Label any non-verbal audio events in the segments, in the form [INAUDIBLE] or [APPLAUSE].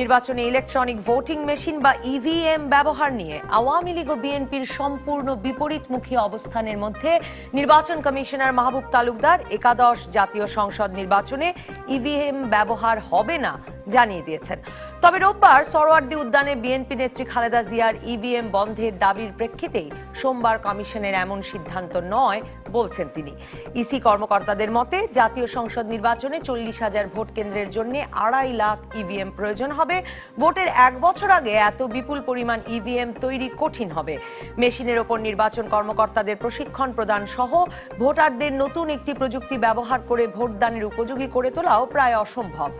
নির্বাচনে electronic voting machine বা EVM e ব্যবহার নিয়ে আওয়ামী লীগ ও বিএনপির সম্পূর্ণ বিপরীতমুখী অবস্থানের মধ্যে নির্বাচন কমিশনার মাহবুব তালুকদার একাদশ জাতীয় সংসদ নির্বাচনে ইভিএম e ব্যবহার হবে না জানিয়ে দিয়েছেন তবে রোববার সরোয়ার্দি উদ্যানে বিএনপি নেত্রী খালেদা জিয়ার ইভিএম e বন্ধের দাবির প্রেক্ষিতেই সোমবার কমিশনের এমন সিদ্ধান্ত নয় বলছেন তিনি ইসি কর্মকর্তাদের মতে জাতীয় সংসদ নির্বাচনে চল্লিশ হাজার ভোট কেন্দ্রের জন্য আড়াই লাখ ইভিএম e প্রয়োজন হবে ভোটের এক বছর আগে এত বিপুল পরিমাণ ইভিএম e তৈরি কঠিন হবে মেশিনের ওপর নির্বাচন কর্মকর্তাদের প্রশিক্ষণ প্রদান সহ ভোটারদের নতুন একটি প্রযুক্তি ব্যবহার করে ভোটদানের উপযোগী করে তোলাও প্রায় অসম্ভব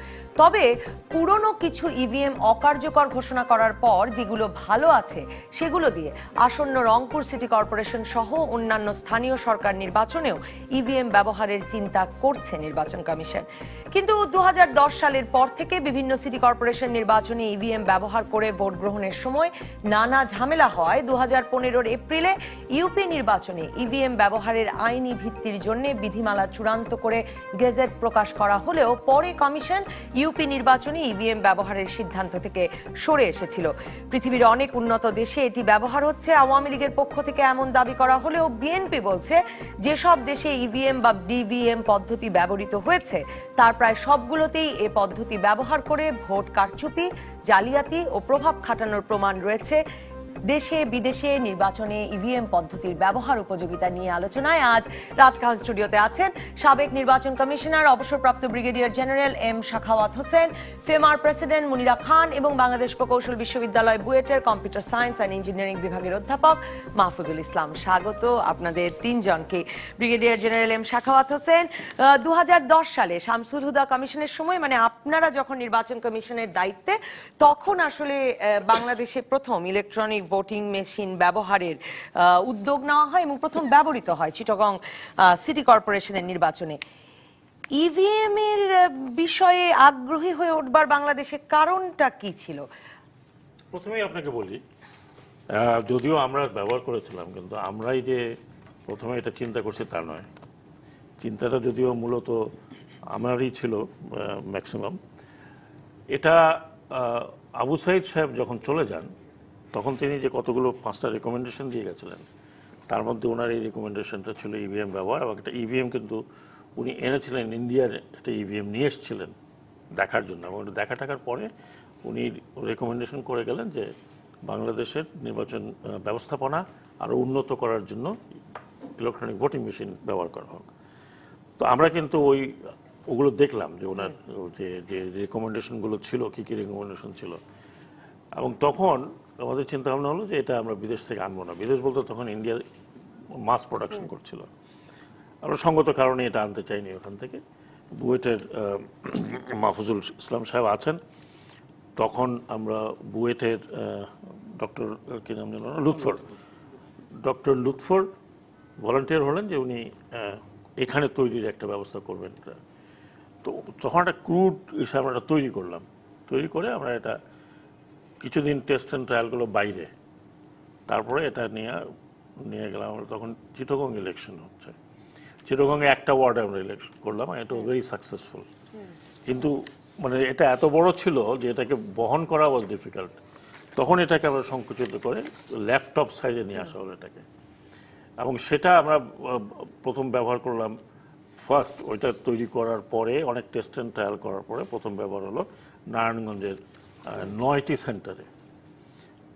তবে পুরনো কিছু ইভিএম e অকার্যকর ঘোষণা করার পর যেগুলো ভালো আছে সেগুলো দিয়ে আসন্ন রংপুর সিটি কর্পোরেশন সহ অন্যান্য স্থানীয় সরকার নির্বাচনেও ইভিএম e ব্যবহারের চিন্তা করছে নির্বাচন কমিশন কিন্তু দু সালের পর থেকে বিভিন্ন সিটি কর্পোরেশন নির্বাচনে ইভিএম e ব্যবহার করে ভোট গ্রহণের সময় নানা ঝামেলা হয় দু হাজার এপ্রিলে ইউপি নির্বাচনে ইভিএম ব্যবহারের আইনি ভিত্তির জন্য বিধিমালা চূড়ান্ত করে গেজেট প্রকাশ করা হলেও পরে কমিশন ইউ ইউপি নির্বাচনে ইভিএম ব্যবহারের সিদ্ধান্ত থেকে সরে এসেছিল পৃথিবীর অনেক উন্নত দেশে এটি ব্যবহার হচ্ছে আওয়ামী লীগের পক্ষ থেকে এমন দাবি করা হলেও বিএনপি বলছে যেসব দেশে ইভিএম বা বিভিএম পদ্ধতি ব্যবহৃত হয়েছে তার প্রায় সবগুলোতেই এ পদ্ধতি ব্যবহার করে ভোট কারচুপি জালিয়াতি ও প্রভাব খাটানোর প্রমাণ রয়েছে দেশে বিদেশে নির্বাচনে ইভিএম e পদ্ধতির ব্যবহার উপযোগিতা নিয়ে আলোচনায় আজ রাজকাহন স্টুডিওতে আছেন সাবেক নির্বাচন কমিশনার অবসরপ্রাপ্ত brigadier general M Shakhawat Hossain FEMA president Munira Khan এবং বাংলাদেশ প্রকৌশল বিশ্ববিদ্যালয় বুয়েটের কম্পিউটার সায়েন্স অ্যান্ড ইঞ্জিনিয়ারিং বিভাগের অধ্যাপক মাহফুজুল ইসলাম স্বাগত আপনাদের তিনজনকে brigadier general M Shakhawat Hossain দু সালে শামসুল হুদা কমিশনের সময় মানে আপনারা যখন নির্বাচন কমিশনের দায়িত্বে তখন আসলে বাংলাদেশে প্রথম ইলেকট্রনিক ভোটিং মেশিন ব্যবহারের উদ্যোগ নেওয়া হয় এবং প্রথম ব্যবহৃত হয় চিটগং সিটি কর্পোরেশনের নির্বাচনে ইভিএম e এর বিষয়ে আগ্রহী হয়ে উঠবার বাংলাদেশে কারণটা কি ছিল প্রথমেই আপনাকে বলি যদিও আমরা ব্যবহার করেছিলাম কিন্তু আমরাই যে প্রথমে এটা চিন্তা করছি তা নয় চিন্তাটা যদিও মূলত আমারই ছিল ম্যাক্সিমাম এটা আবু সাইদ সাহেব যখন চলে যান তখন তিনি যে কতগুলো পাঁচটা রেকমেন্ডেশন দিয়ে গেছিলেন তার মধ্যে ওনার এই রেকমেন্ডেশনটা ছিল ইভিএম e ব্যবহার এবং একটা ইভিএম e কিন্তু উনি এনেছিলেন ইন্ডিয়ার একটা ইভিএম e নিয়ে এসেছিলেন দেখার জন্য এবং দেখা টাকার পরে উনি রেকমেন্ডেশন করে গেলেন যে বাংলাদেশের নির্বাচন ব্যবস্থাপনা আরও উন্নত করার জন্য ইলেকট্রনিক ভোটিং মেশিন ব্যবহার করা হোক তো আমরা কিন্তু ওই ওগুলো দেখলাম যে ওনার যে যে রেকমেন্ডেশনগুলো ছিল কী কী রেকমেন্ডেশন ছিল এবং তখন আমাদের চিন্তা ভাবনা হলো যে এটা আমরা বিদেশ থেকে আনবো না বিদেশ বলতে তখন ইন্ডিয়া মাস প্রোডাকশন করছিল আমরা সঙ্গত কারণে এটা আনতে চাইনি ওখান থেকে বুয়েটের মাহফুজুল ইসলাম সাহেব আছেন তখন আমরা বুয়েটের ডক্টর কি নাম জানো না লুৎফর ডক্টর লুৎফর ভলান্টিয়ার হলেন যে উনি এখানে তৈরির একটা ব্যবস্থা করবেন তো তখন একটা ক্রুড হিসাবে আমরা তৈরি করলাম তৈরি করে আমরা এটা কিছুদিন টেস্ট অ্যান্ড ট্রায়ালগুলো বাইরে তারপরে এটা নিয়ে নিয়ে গেলাম তখন চিটগং ইলেকশন হচ্ছে চিটগঙ্গে একটা ওয়ার্ডে আমরা ইলেকশন করলাম এটা ভেরি সাকসেসফুল কিন্তু মানে এটা এত বড় ছিল যে এটাকে বহন করা বল ডিফিকাল্ট তখন এটাকে আমরা সংকুচিত করে ল্যাপটপ সাইজে নিয়ে আসা হলো এটাকে এবং সেটা আমরা প্রথম ব্যবহার করলাম ফার্স্ট ওইটা তৈরি করার পরে অনেক টেস্ট অ্যান্ড ট্রায়াল করার পরে প্রথম ব্যবহার হলো নারায়ণগঞ্জের নয়টি সেন্টারে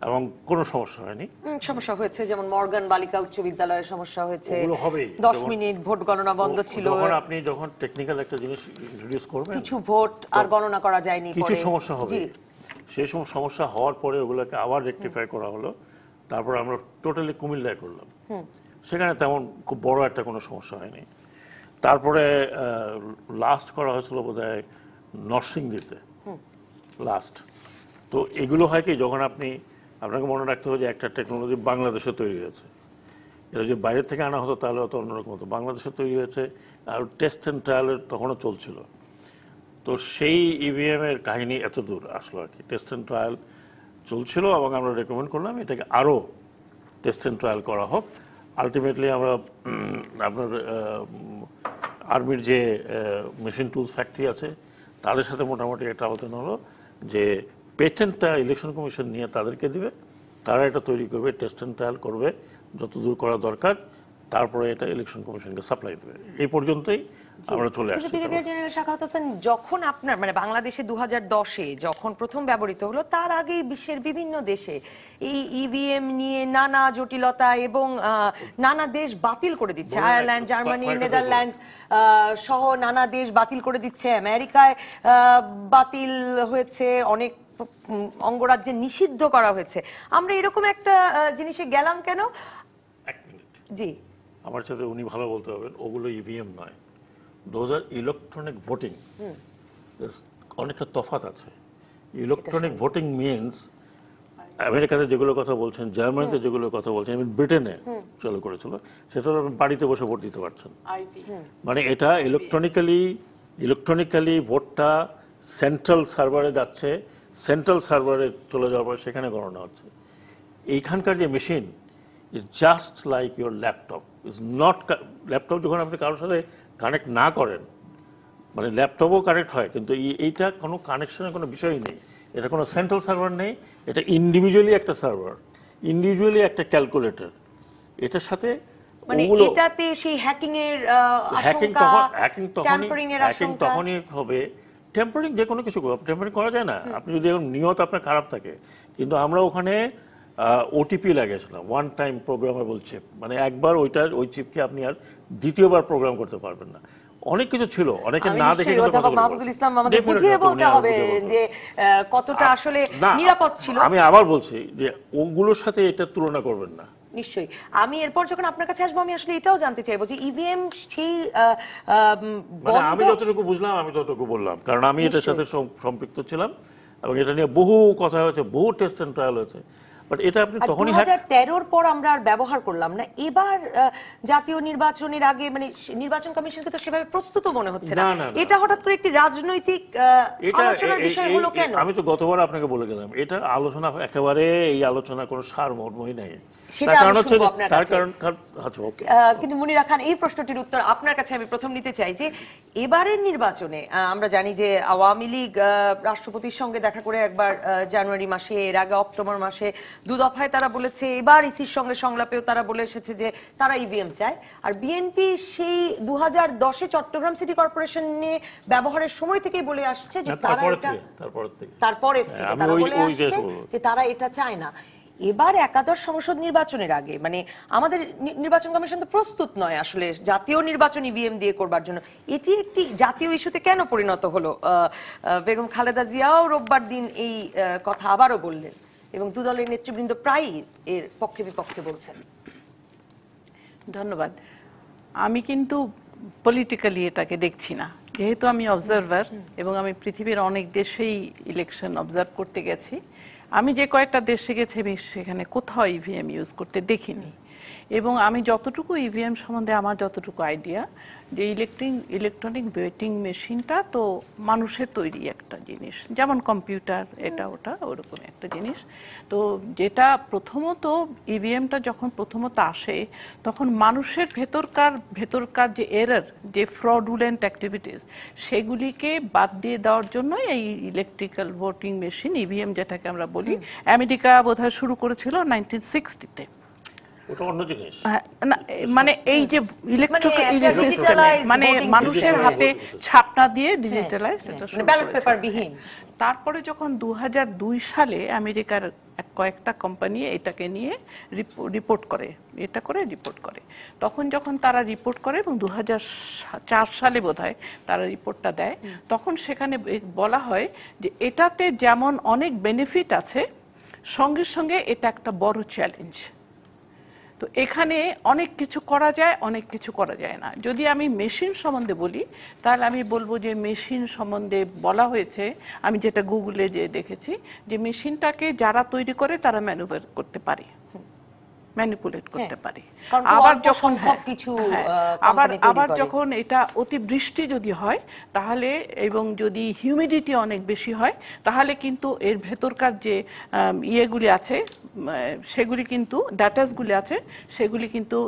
এবং কোনো সমস্যা হয়নি সমস্যা হয়েছে যেমন মর্গান বালিকা উচ্চ বিদ্যালয়ের সমস্যা হয়েছে দশ মিনিট ভোট গণনা বন্ধ ছিল আপনি যখন টেকনিক্যাল একটা জিনিস ইন্ট্রোডিউস করবেন কিছু ভোট আর গণনা করা যায়নি কিছু সমস্যা হবে সেই সময় সমস্যা হওয়ার পরে ওগুলোকে আবার রেক্টিফাই করা হলো তারপর আমরা টোটালি কুমিল্লায় করলাম সেখানে তেমন খুব বড় একটা কোনো সমস্যা হয়নি তারপরে লাস্ট করা হয়েছিল বোধ হয় নরসিংদীতে লাস্ট তো এগুলো হয় কি যখন আপনি আপনাকে মনে রাখতে হবে যে একটা টেকনোলজি বাংলাদেশে তৈরি হয়েছে এটা যদি বাইরের থেকে আনা হতো তাহলে অত অন্যরকম হতো বাংলাদেশে তৈরি হয়েছে আর টেস্ট অ্যান্ড ট্রায়ালের তখনও চলছিল তো সেই ইভিএমের e কাহিনী এত দূর আসলো আর কি টেস্ট অ্যান্ড ট্রায়াল চলছিল এবং আমরা রেকমেন্ড করলাম এটাকে আরও টেস্ট অ্যান্ড ট্রায়াল করা হোক আলটিমেটলি আমরা আপনার আর্মির যে মেশিন টুলস ফ্যাক্টরি আছে তাদের সাথে মোটামুটি একটা আলোচনা হলো যে পেটেন্টটা ইলেকশন কমিশন নিয়ে তাদেরকে দিবে তারা এটা তৈরি করবে টেস্ট অ্যান্ড ট্রায়াল করবে যতদূর করা দরকার তারপরে এটা ইলেকশন কমিশনকে সাপ্লাই দেবে এই পর্যন্তই আমরা চলে আসছি যখন আপনার মানে বাংলাদেশে দু দশে যখন প্রথম ব্যবহৃত হলো তার আগে বিশ্বের বিভিন্ন দেশে এই ইভিএম e নিয়ে নানা জটিলতা এবং নানা দেশ বাতিল করে দিচ্ছে আয়ারল্যান্ড জার্মানি নেদারল্যান্ডস সহ নানা দেশ বাতিল করে দিচ্ছে আমেরিকায় বাতিল হয়েছে অনেক অঙ্গরাজ্যে নিষিদ্ধ করা হয়েছে আমরা এরকম একটা জিনিসে গেলাম কেন এক মিনিট জি আমার সাথে উনি ভালো বলতে পারবেন ওগুলো ইভিএম e নয় দোজ আর ইলেকট্রনিক ভোটিং অনেকটা তফাত আছে ইলেকট্রনিক ভোটিং মিনস আমেরিকাতে যেগুলো কথা বলছেন জার্মানিতে যেগুলো কথা বলছেন আমি ব্রিটেনে চালু করেছিল সেটা আপনি বাড়িতে বসে ভোট দিতে পারছেন মানে এটা ইলেকট্রনিক্যালি ইলেকট্রনিক্যালি ভোটটা সেন্ট্রাল সার্ভারে যাচ্ছে সেন্ট্রাল সার্ভারে চলে যাওয়ার পর সেখানে গণনা হচ্ছে এইখানকার যে machine is just like your laptop is not laptop যখন আপনি কারোর সাথে কানেক্ট না করেন মানে ল্যাপটপও কানেক্ট হয় কিন্তু এইটা কোনো কানেকশনের কোনো বিষয় নেই এটা কোনো সেন্ট্রাল সার্ভার নেই এটা ইন্ডিভিজুয়ালি একটা সার্ভার ইন্ডিভিজুয়ালি একটা ক্যালকুলেটর এটার সাথে মানে হ্যাকিং তখনই হবে টেম্পারিং যে কোনো কিছু টেম্পারিং করা যায় না আপনি যদি এখন নিয়ত আপনার খারাপ থাকে কিন্তু আমরা ওখানে ওটিপি লাগিয়েছিলাম ওয়ান টাইম প্রোগ্রামেবল চিপ মানে একবার ওইটা ওই চিপকে আপনি আর দ্বিতীয়বার প্রোগ্রাম করতে পারবেন না অনেক কিছু ছিল অনেকে না দেখে মাহফুজুল ইসলাম আমাদের বুঝিয়ে বলতে হবে যে কতটা আসলে নিরাপদ ছিল আমি আবার বলছি যে ওগুলোর সাথে এটা তুলনা করবেন না নিশ্চয়ই আমি এরপর যখন আপনার কাছে আসবো আমি আসলে এটাও জানতে চাইবো যে ইভিএম e সেই মানে আমি যতটুকু বুঝলাম আমি ততটুকু বললাম কারণ আমি এটার সাথে সম্পৃক্ত ছিলাম এবং এটা নিয়ে বহু কথা হয়েছে বহু টেস্ট অ্যান্ড ট্রায়াল হয়েছে বাট এটা আপনি তখনই 2013 এর পর আমরা আর ব্যবহার করলাম না এবার জাতীয় নির্বাচনের আগে মানে নির্বাচন তো সেভাবে প্রস্তুত মনে হচ্ছে না এটা হঠাৎ করে একটি রাজনৈতিক আলোচনার বিষয় হলো কেন আমি তো গতবার আপনাকে বলে গেলাম এটা আলোচনা একেবারে এই আলোচনা কোনো নাই কারণ হচ্ছে তার কারণ আচ্ছা ওকে কিন্তু এই প্রশ্নটির উত্তর আপনার কাছে আমি প্রথম নিতে চাই যে এবারের নির্বাচনে আমরা জানি যে আওয়ামী লীগ রাষ্ট্রপতির সঙ্গে দেখা করে একবার জানুয়ারি মাসে এর আগে অক্টোবর মাসে দু দফায় তারা বলেছে এবার ইসির সঙ্গে সংলাপেও তারা বলে এসেছে যে তারা ইভিএম e চায় আর বিএনপি সেই দু হাজার দশে চট্টগ্রাম সিটি কর্পোরেশন নিয়ে ব্যবহারের সময় থেকে বলে আসছে যে হ্যাঁ, তারা এটা তারপরে হ্যাঁ, যে তারা এটা চায় না এবার একাদশ সংসদ নির্বাচনের আগে মানে আমাদের নির্বাচন কমিশন তো প্রস্তুত নয় আসলে জাতীয় নির্বাচন ইভিএম e দিয়ে করবার জন্য এটি একটি জাতীয় ইস্যুতে কেন পরিণত হলো বেগম খালেদা জিয়াও রোববার দিন এই কথা আবারও বললেন এবং দু দলের নেতৃবৃন্দ প্রায়ই এর পক্ষে বিপক্ষে বলছেন ধন্যবাদ আমি কিন্তু পলিটিক্যালি এটাকে দেখছি না যেহেতু আমি অবজারভার এবং আমি পৃথিবীর অনেক দেশেই ইলেকশন অবজার্ভ করতে গেছি আমি যে কয়েকটা দেশে গেছি আমি সেখানে কোথাও ইভিএম e ইউজ করতে দেখিনি এবং আমি যতটুকু ইভিএম e সম্বন্ধে আমার যতটুকু আইডিয়া যে ইলেকট্রিক ইলেকট্রনিক ওয়েটিং মেশিনটা তো মানুষের তৈরি একটা জিনিস যেমন কম্পিউটার এটা ওটা ওরকম একটা জিনিস তো যেটা প্রথমত ইভিএমটা e যখন প্রথমত আসে তখন মানুষের ভেতরকার ভেতরকার যে এরার যে ফ্রডুলেন্ট অ্যাক্টিভিটিস সেগুলিকে বাদ দিয়ে দেওয়ার জন্য এই ইলেকট্রিক্যাল ভোটিং মেশিন ইভিএম যেটাকে আমরা বলি আমেরিকা বোধহয় শুরু করেছিল নাইনটিন সিক্সটিতে মানে এই যে ইলেকট্রিক মানে, মানে মানুষের হাতে ছাপ না দিয়ে হ্যাঁ, হ্যাঁ, মানে হ্যাঁ, তারপরে যখন দু সালে আমেরিকার কয়েকটা কোম্পানি এটাকে নিয়ে রিপোর্ট করে এটা করে রিপোর্ট করে তখন যখন তারা রিপোর্ট করে এবং দু সালে বোধ তারা রিপোর্টটা দেয় তখন সেখানে বলা হয় যে এটাতে যেমন অনেক বেনিফিট আছে সঙ্গে সঙ্গে এটা একটা বড় চ্যালেঞ্জ তো এখানে অনেক কিছু করা যায় অনেক কিছু করা যায় না যদি আমি মেশিন সম্বন্ধে বলি তাহলে আমি বলবো যে মেশিন সম্বন্ধে বলা হয়েছে আমি যেটা গুগলে যে দেখেছি যে মেশিনটাকে যারা তৈরি করে তারা ম্যানুভার করতে পারে ম্যানিপুলেট করতে পারি আবার যখন হ্যাঁ, কিছু হ্যাঁ, আবার আবার যখন এটা অতিবৃষ্টি যদি হয় তাহলে এবং যদি হিউমিডিটি অনেক বেশি হয় তাহলে কিন্তু এর ভেতরকার যে ইয়েগুলি আছে সেগুলি কিন্তু ডাটাসগুলি আছে সেগুলি কিন্তু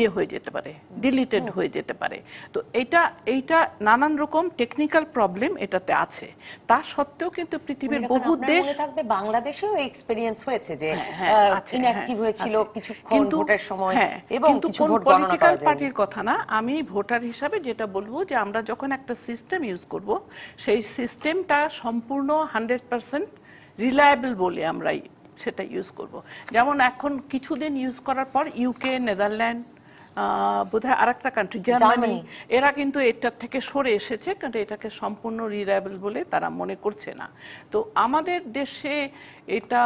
ইয়ে হয়ে যেতে পারে ডিলিটেড হয়ে যেতে পারে তো এটা এইটা নানান রকম টেকনিক্যাল প্রবলেম এটাতে আছে তা সত্ত্বেও কিন্তু পৃথিবীর বহু দেশ থাকবে বাংলাদেশেও এক্সপেরিয়েন্স হয়েছে যে ইনঅ্যাকটিভ হ্যাঁ, হ্যাঁ, হয়েছিল কিছুক্ষণ ভোটের সময় হ্যাঁ, এবং কিছু ভোট গণনা পলিটিক্যাল পার্টির কথা না আমি ভোটার হিসাবে যেটা বলবো যে আমরা যখন একটা সিস্টেম ইউজ করব সেই সিস্টেমটা সম্পূর্ণ 100% রিলায়েবল বলি আমরা সেটা ইউজ করব। যেমন এখন কিছুদিন ইউজ করার পর ইউকে নেদারল্যান্ড বোধহয় আর একটা কান্ট্রি জার্মানি এরা কিন্তু এটার থেকে সরে এসেছে কিন্তু এটাকে সম্পূর্ণ রিলায়েবল বলে তারা মনে করছে না তো আমাদের দেশে এটা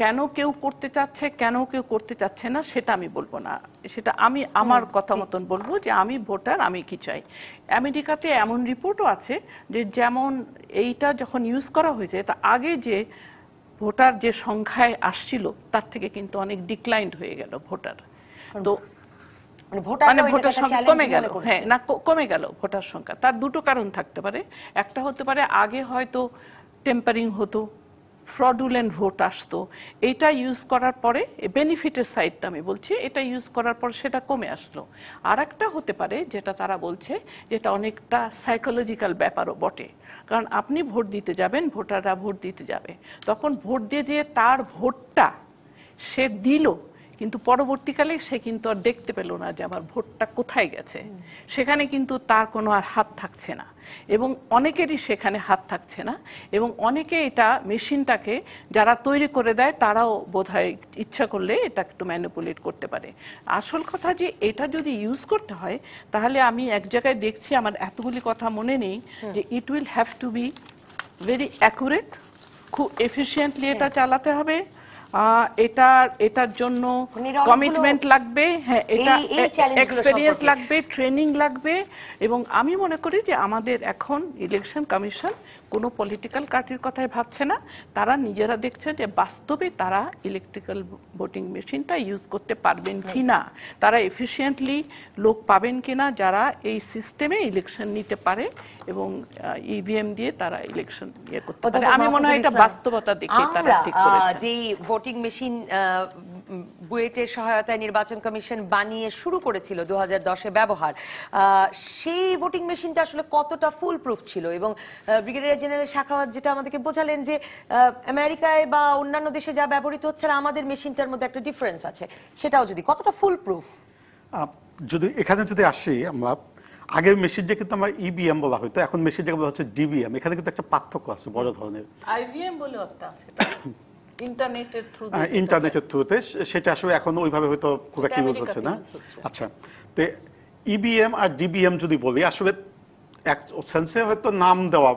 কেন কেউ করতে চাচ্ছে কেন কেউ করতে চাচ্ছে না সেটা আমি বলবো না সেটা আমি আমার কথা মতন বলবো যে আমি ভোটার আমি কি চাই আমেরিকাতে এমন রিপোর্টও আছে যে যেমন এইটা যখন ইউজ করা হয়েছে তা আগে যে ভোটার যে সংখ্যায় আসছিল তার থেকে কিন্তু অনেক ডিক্লাইন্ড হয়ে গেল ভোটার তো মানে, মানে ভোটার সংখ্যা কমে গেল হ্যাঁ না কমে গেল ভোটার সংখ্যা তার দুটো কারণ থাকতে পারে একটা হতে পারে আগে হয়তো টেম্পারিং হতো ফ্রডুলেন্ট ভোট আসতো এটা ইউজ করার পরে বেনিফিটের সাইডটা আমি বলছি এটা ইউজ করার পর সেটা কমে আসলো আর একটা হতে পারে যেটা তারা বলছে যেটা অনেকটা সাইকোলজিক্যাল ব্যাপারও বটে কারণ আপনি ভোট দিতে যাবেন ভোটাররা ভোট দিতে যাবে তখন ভোট দিয়ে দিয়ে তার ভোটটা সে দিল কিন্তু পরবর্তীকালে সে কিন্তু আর দেখতে পেল না যে আমার ভোটটা কোথায় গেছে সেখানে কিন্তু তার কোনো আর হাত থাকছে না এবং অনেকেরই সেখানে হাত থাকছে না এবং অনেকে এটা মেশিনটাকে যারা তৈরি করে দেয় তারাও বোধ ইচ্ছা করলে এটা একটু ম্যানিপুলেট করতে পারে আসল কথা যে এটা যদি ইউজ করতে হয় তাহলে আমি এক জায়গায় দেখছি আমার এতগুলি কথা মনে নেই যে it will have to be very accurate খুব এফিসিয়েন্টলি এটা হ্যাঁ। চালাতে হবে এটার এটার জন্য কমিটমেন্ট লাগবে হ্যাঁ এটা এক্সপিরিয়েন্স লাগবে ট্রেনিং লাগবে এবং আমি মনে করি যে আমাদের এখন ইলেকশন কমিশন কোনো পলিটিক্যাল কার্টির কথাই ভাবছে না তারা নিজেরা দেখছে যে বাস্তবে তারা ইলেকট্রিক্যাল ভোটিং মেশিনটা ইউজ করতে পারবেন কি না তারা এফিসিয়েন্টলি লোক পাবেন কি না যারা এই সিস্টেমে ইলেকশন নিতে পারে এবং ইভিএম e দিয়ে তারা ইলেকশন ইয়ে করতে পারে আমি মনে হয় এটা বাস্তবতা দেখে তারা ঠিক করেছে যে ভোটিং মেশিন বুয়েটের সহায়তায় নির্বাচন কমিশন বানিয়ে শুরু করেছিল দু দশে ব্যবহার সেই ভোটিং মেশিনটা আসলে কতটা ফুল প্রুফ ছিল এবং ব্রিগেডিয়ার জেনারেল শাখাওয়াত যেটা আমাদেরকে বোঝালেন যে আমেরিকায় বা অন্যান্য দেশে যা ব্যবহৃত হচ্ছে আমাদের মেশিনটার মধ্যে একটা ডিফারেন্স আছে সেটাও যদি কতটা ফুল প্রুফ যদি এখানে যদি আসি আমরা আগে যে কিন্তু আমার ইবিএম e বলা হইতো এখন যে বলা হচ্ছে ডিবিএম এখানে কিন্তু একটা পার্থক্য আছে বড় ধরনের আইভিএম বলে একটা আছে [COUGHS] ইন্টারনেটের থ্রু হ্যাঁ, ইন্টারনেটের থ্রুতে সেটা আসলে এখন ওইভাবে হয়তো খুব একটা ইউজ হচ্ছে না আচ্ছা তো ইবিএম e আর ডিবিএম যদি বলি আসলে এক সেন্সে হয়তো নাম দেওয়া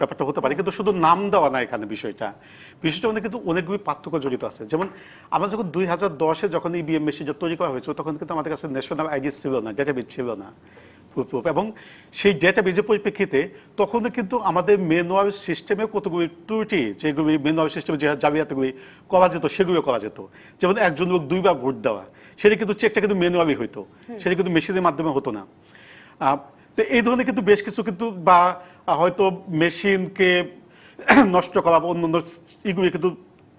ব্যাপারটা হতে পারে কিন্তু শুধু নাম দেওয়া না এখানে বিষয়টা বিষয়টা মধ্যে কিন্তু অনেকগুলি পার্থক্য জড়িত আছে যেমন আমরা যখন দুই হাজার দশে যখন ইবিএম e মেশিন তৈরি করা হয়েছিল তখন কিন্তু আমাদের কাছে ন্যাশনাল আইডি ছিল না ডেটাবেস ছিল না এবং সেই ডেটাবেজের পরিপ্রেক্ষিতে তখন কিন্তু আমাদের মেনুয়ার সিস্টেমে কতগুলি ত্রুটি যেগুলি মেনুয়ার সিস্টেমে যে জালিয়াতিগুলি করা যেত সেগুলিও করা যেত যেমন একজন লোক দুইবার ভোট দেওয়া সেটা কিন্তু চেকটা কিন্তু মেনুয়ালি হইতো সেটা কিন্তু মেশিনের মাধ্যমে হতো না তো এই ধরনের কিন্তু বেশ কিছু কিন্তু বা হয়তো মেশিনকে [CLEARS THROAT] নষ্ট করা বা অন্য অন্য এগুলি কিন্তু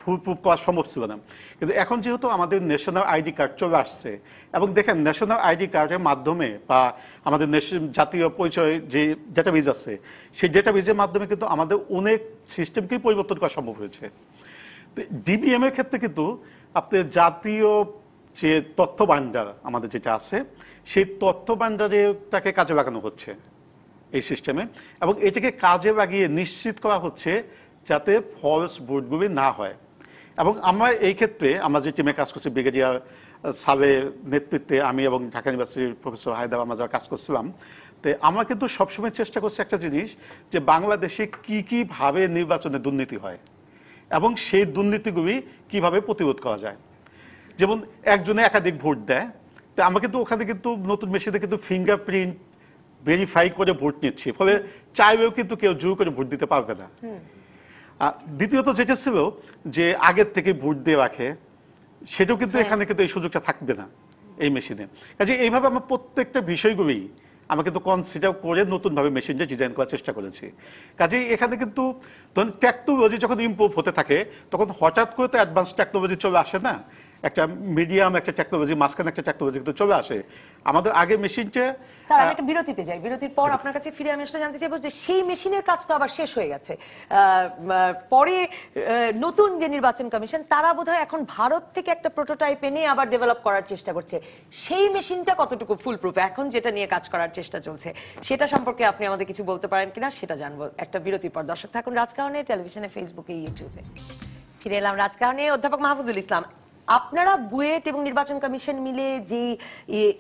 প্রুফ করা সম্ভব ছিল না কিন্তু এখন যেহেতু আমাদের ন্যাশনাল আইডি কার্ড চলে আসছে এবং দেখেন ন্যাশনাল আইডি কার্ডের মাধ্যমে বা আমাদের জাতীয় পরিচয় যে ডেটাবেজ আছে সেই ডেটাবেজের মাধ্যমে কিন্তু আমাদের অনেক সিস্টেমকেই পরিবর্তন করা সম্ভব হয়েছে ডিবিএম এর ক্ষেত্রে কিন্তু আপনি জাতীয় যে তথ্য ভাণ্ডার আমাদের যেটা আছে সেই তথ্য ভাণ্ডারেটাকে কাজে লাগানো হচ্ছে এই সিস্টেমে এবং এটাকে কাজে লাগিয়ে নিশ্চিত করা হচ্ছে যাতে ফলস ভোটগুলি না হয় এবং আমরা এই ক্ষেত্রে আমরা যে টিমে কাজ করছি ব্রিগেডিয়ার সালে নেতৃত্বে আমি এবং ঢাকা ইউনিভার্সিটির প্রফেসর হায়দার আমরা কাজ করছিলাম তো আমরা কিন্তু সবসময় চেষ্টা করছি একটা জিনিস যে বাংলাদেশে কি ভাবে নির্বাচনে দুর্নীতি হয় এবং সেই দুর্নীতিগুলি কিভাবে প্রতিরোধ করা যায় যেমন একজনে একাধিক ভোট দেয় তো আমরা কিন্তু ওখানে কিন্তু নতুন মেশিনে কিন্তু ফিঙ্গারপ্রিন্ট ভেরিফাই করে ভোট নিচ্ছি ফলে চাইবেও কিন্তু কেউ জোর করে ভোট দিতে পারবে না দ্বিতীয়ত যেটা ছিল যে আগের থেকে ভোট দিয়ে রাখে সেটাও কিন্তু হ্যাঁ। এখানে কিন্তু এই সুযোগটা থাকবে না এই মেশিনে কাজে এইভাবে আমার প্রত্যেকটা বিষয়গুলি আমরা কিন্তু কনসিডার করে নতুনভাবে মেশিনটা ডিজাইন করার চেষ্টা করেছি কাজেই এখানে কিন্তু ধরুন টেকনোলজি যখন ইম্প্রুভ হতে থাকে তখন হঠাৎ করে তো অ্যাডভান্স টেকনোলজি চলে আসে না একটা মিডিয়াম একটা টেকনোলজি মাঝখানে একটা টেকনোলজি কিন্তু চলে আসে আমাদের আগে মেশিনটা স্যার আমি একটা বিরতিতে যাই বিরতির পর আপনার কাছে ফিরে আমি আসলে জানতে চাইবো যে সেই মেশিনের কাজ তো আবার শেষ হয়ে গেছে পরে নতুন যে নির্বাচন কমিশন তারা বোধহয় এখন ভারত থেকে একটা প্রোটোটাইপ এনে আবার ডেভেলপ করার চেষ্টা করছে সেই মেশিনটা কতটুকু ফুল প্রুফ এখন যেটা নিয়ে কাজ করার চেষ্টা চলছে সেটা সম্পর্কে আপনি আমাদের কিছু বলতে পারেন কিনা সেটা জানবো একটা বিরতির পর দর্শক থাকুন রাজকাহনে টেলিভিশনে ফেসবুকে ইউটিউবে ফিরে এলাম রাজকাহনে অধ্যাপক মাহফুজুল ইসলাম আপনারা বুয়েট এবং নির্বাচন কমিশন মিলে যে